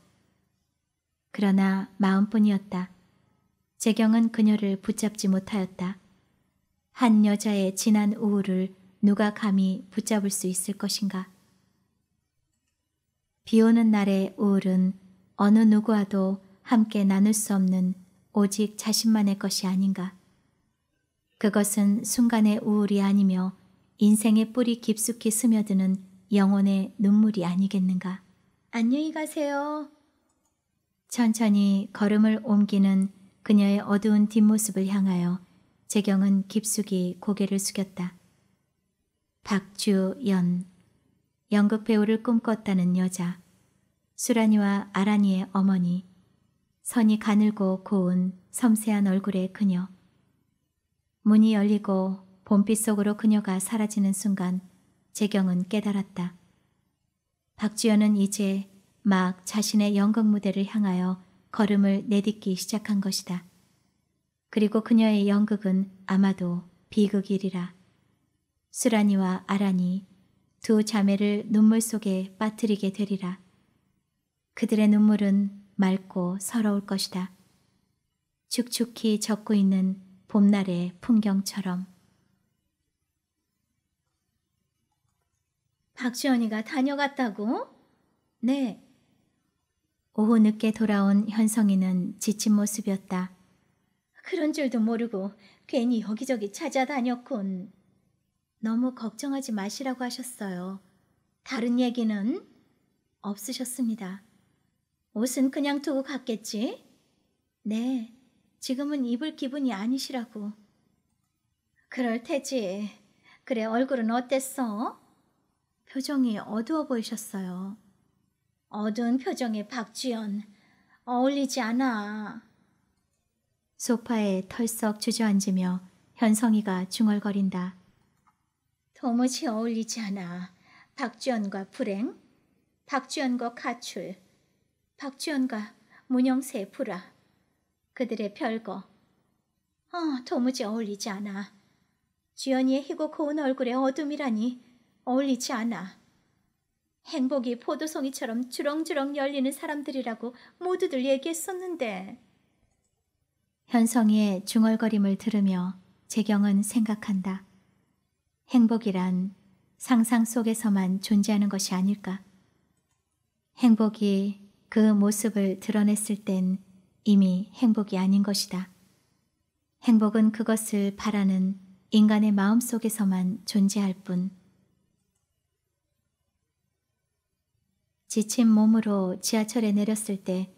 그러나 마음뿐이었다. 재경은 그녀를 붙잡지 못하였다. 한 여자의 진한 우울을 누가 감히 붙잡을 수 있을 것인가. 비오는 날의 우울은 어느 누구와도 함께 나눌 수 없는 오직 자신만의 것이 아닌가. 그것은 순간의 우울이 아니며 인생의 뿌리 깊숙이 스며드는 영혼의 눈물이 아니겠는가. 안녕히 가세요. 천천히 걸음을 옮기는 그녀의 어두운 뒷모습을 향하여 재경은 깊숙이 고개를 숙였다. 박주연, 연극 배우를 꿈꿨다는 여자, 수란이와 아란이의 어머니, 선이 가늘고 고운 섬세한 얼굴의 그녀, 문이 열리고 봄빛 속으로 그녀가 사라지는 순간 재경은 깨달았다. 박주연은 이제 막 자신의 연극 무대를 향하여 걸음을 내딛기 시작한 것이다. 그리고 그녀의 연극은 아마도 비극이리라. 수란이와 아란이 두 자매를 눈물 속에 빠뜨리게 되리라. 그들의 눈물은 맑고 서러울 것이다. 축축히 적고 있는 봄날의 풍경처럼. 박주연이가 다녀갔다고? 네. 오후 늦게 돌아온 현성이는 지친 모습이었다. 그런 줄도 모르고 괜히 여기저기 찾아다녔군. 너무 걱정하지 마시라고 하셨어요. 다른 얘기는 없으셨습니다. 옷은 그냥 두고 갔겠지? 네. 지금은 입을 기분이 아니시라고. 그럴 테지. 그래, 얼굴은 어땠어? 표정이 어두워 보이셨어요. 어두운 표정의 박주연 어울리지 않아. 소파에 털썩 주저앉으며 현성이가 중얼거린다. 도무지 어울리지 않아. 박주연과 불행, 박주연과 가출, 박주연과 문영세 불화. 그들의 별거. 아, 도무지 어울리지 않아. 주연이의 희고 고운 얼굴에 어둠이라니 어울리지 않아. 행복이 포도송이처럼 주렁주렁 열리는 사람들이라고 모두들 얘기했었는데. 현성의 중얼거림을 들으며 재경은 생각한다. 행복이란 상상 속에서만 존재하는 것이 아닐까. 행복이 그 모습을 드러냈을 땐 이미 행복이 아닌 것이다. 행복은 그것을 바라는 인간의 마음 속에서만 존재할 뿐. 지친 몸으로 지하철에 내렸을 때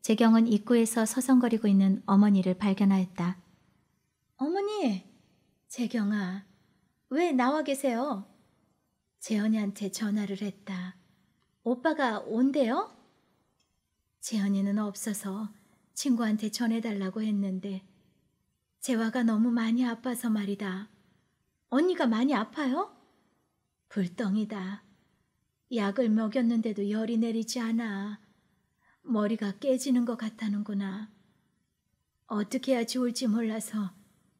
재경은 입구에서 서성거리고 있는 어머니를 발견하였다. 어머니! 재경아, 왜 나와 계세요? 재현이한테 전화를 했다. 오빠가 온대요? 재현이는 없어서 친구한테 전해달라고 했는데 재화가 너무 많이 아파서 말이다. 언니가 많이 아파요? 불덩이다. 약을 먹였는데도 열이 내리지 않아. 머리가 깨지는 것 같다는구나. 어떻게 해야 좋을지 몰라서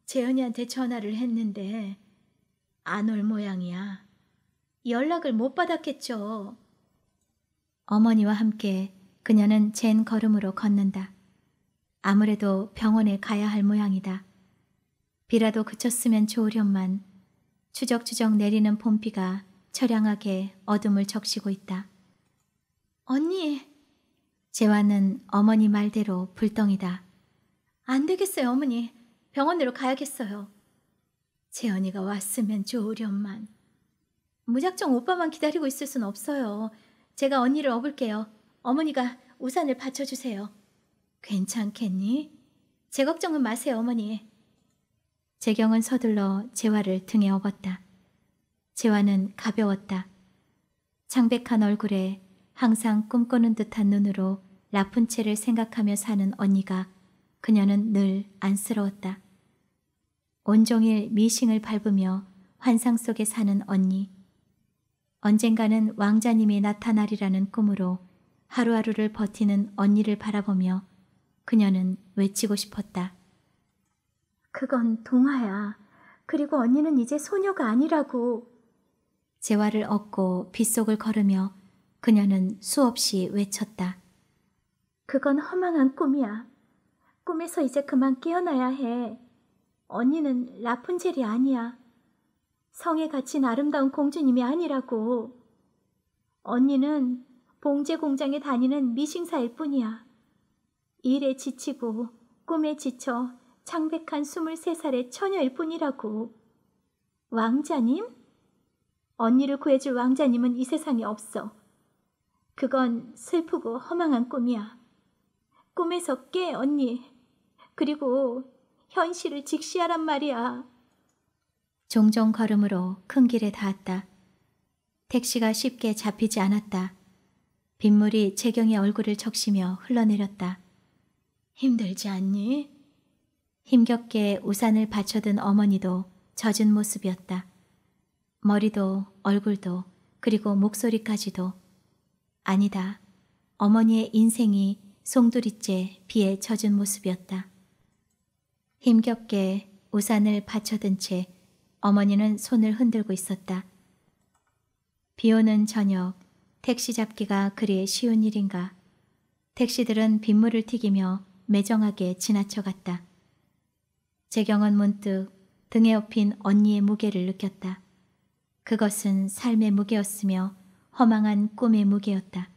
재현이한테 전화를 했는데 안 올 모양이야. 연락을 못 받았겠죠. 어머니와 함께 그녀는 젠 걸음으로 걷는다. 아무래도 병원에 가야 할 모양이다. 비라도 그쳤으면 좋으련만 추적추적 내리는 봄비가 처량하게 어둠을 적시고 있다. 언니! 재환은 어머니 말대로 불덩이다. 안 되겠어요, 어머니. 병원으로 가야겠어요. 재현이가 왔으면 좋으련만. 무작정 오빠만 기다리고 있을 순 없어요. 제가 언니를 업을게요. 어머니가 우산을 받쳐주세요. 괜찮겠니? 제 걱정은 마세요, 어머니. 재경은 서둘러 재화를 등에 업었다. 재화는 가벼웠다. 창백한 얼굴에 항상 꿈꾸는 듯한 눈으로 라푼체를 생각하며 사는 언니가 그녀는 늘 안쓰러웠다. 온종일 미싱을 밟으며 환상 속에 사는 언니. 언젠가는 왕자님이 나타나리라는 꿈으로 하루하루를 버티는 언니를 바라보며 그녀는 외치고 싶었다. 그건 동화야. 그리고 언니는 이제 소녀가 아니라고. 재화를 얻고 빗속을 걸으며 그녀는 수없이 외쳤다. 그건 허망한 꿈이야. 꿈에서 이제 그만 깨어나야 해. 언니는 라푼젤이 아니야. 성에 갇힌 아름다운 공주님이 아니라고. 언니는 봉제 공장에 다니는 미싱사일 뿐이야. 일에 지치고 꿈에 지쳐 창백한 23살의 처녀일 뿐이라고. 왕자님? 언니를 구해줄 왕자님은 이 세상에 없어. 그건 슬프고 허망한 꿈이야. 꿈에서 깨, 언니. 그리고 현실을 직시하란 말이야. 종종 걸음으로 큰 길에 닿았다. 택시가 쉽게 잡히지 않았다. 빗물이 재경의 얼굴을 적시며 흘러내렸다. 힘들지 않니? 힘겹게 우산을 받쳐든 어머니도 젖은 모습이었다. 머리도 얼굴도 그리고 목소리까지도 아니다. 어머니의 인생이 송두리째 비에 젖은 모습이었다. 힘겹게 우산을 받쳐든 채 어머니는 손을 흔들고 있었다. 비 오는 저녁 택시 잡기가 그리 쉬운 일인가. 택시들은 빗물을 튀기며 매정하게 지나쳐갔다. 재경은 문득 등에 업힌 언니의 무게를 느꼈다. 그것은 삶의 무게였으며 허망한 꿈의 무게였다.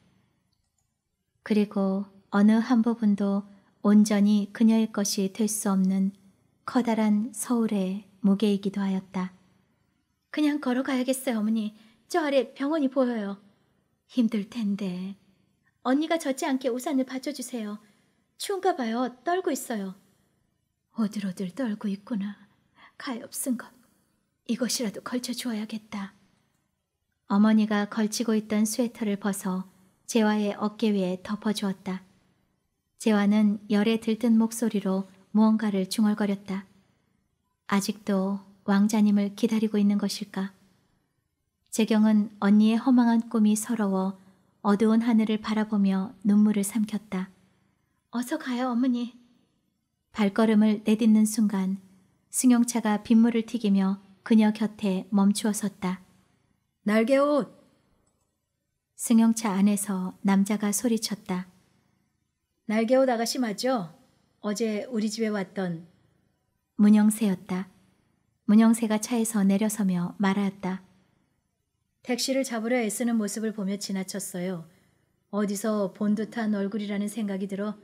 그리고 어느 한 부분도 온전히 그녀의 것이 될 수 없는 커다란 서울의 무게이기도 하였다. 그냥 걸어가야겠어요, 어머니. 저 아래 병원이 보여요. 힘들 텐데. 언니가 젖지 않게 우산을 받쳐주세요. 추운가 봐요. 떨고 있어요. 오들오들 떨고 있구나. 가엾은 것. 이것이라도 걸쳐 주어야겠다. 어머니가 걸치고 있던 스웨터를 벗어 재화의 어깨 위에 덮어주었다. 재화는 열에 들뜬 목소리로 무언가를 중얼거렸다. 아직도 왕자님을 기다리고 있는 것일까? 재경은 언니의 허망한 꿈이 서러워 어두운 하늘을 바라보며 눈물을 삼켰다. 어서 가요, 어머니. 발걸음을 내딛는 순간 승용차가 빗물을 튀기며 그녀 곁에 멈추어 섰다. 날개옷! 승용차 안에서 남자가 소리쳤다. 날개옷 아가씨 맞죠? 어제 우리 집에 왔던 문영세였다. 문영세가 차에서 내려서며 말하였다. 택시를 잡으려 애쓰는 모습을 보며 지나쳤어요. 어디서 본 듯한 얼굴이라는 생각이 들어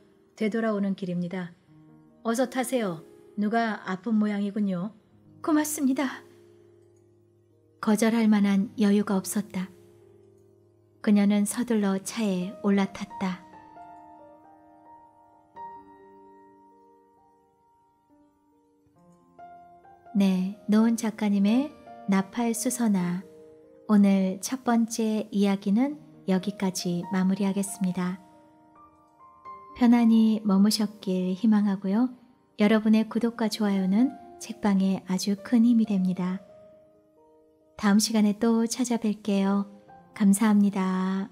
되돌아오는 길입니다. 어서 타세요. 누가 아픈 모양이군요. 고맙습니다. 거절할 만한 여유가 없었다. 그녀는 서둘러 차에 올라탔다. 네, 노은 작가님의 나팔 수선화 오늘 첫 번째 이야기는 여기까지 마무리하겠습니다. 편안히 머무셨길 희망하고요. 여러분의 구독과 좋아요는 책방에 아주 큰 힘이 됩니다. 다음 시간에 또 찾아뵐게요. 감사합니다.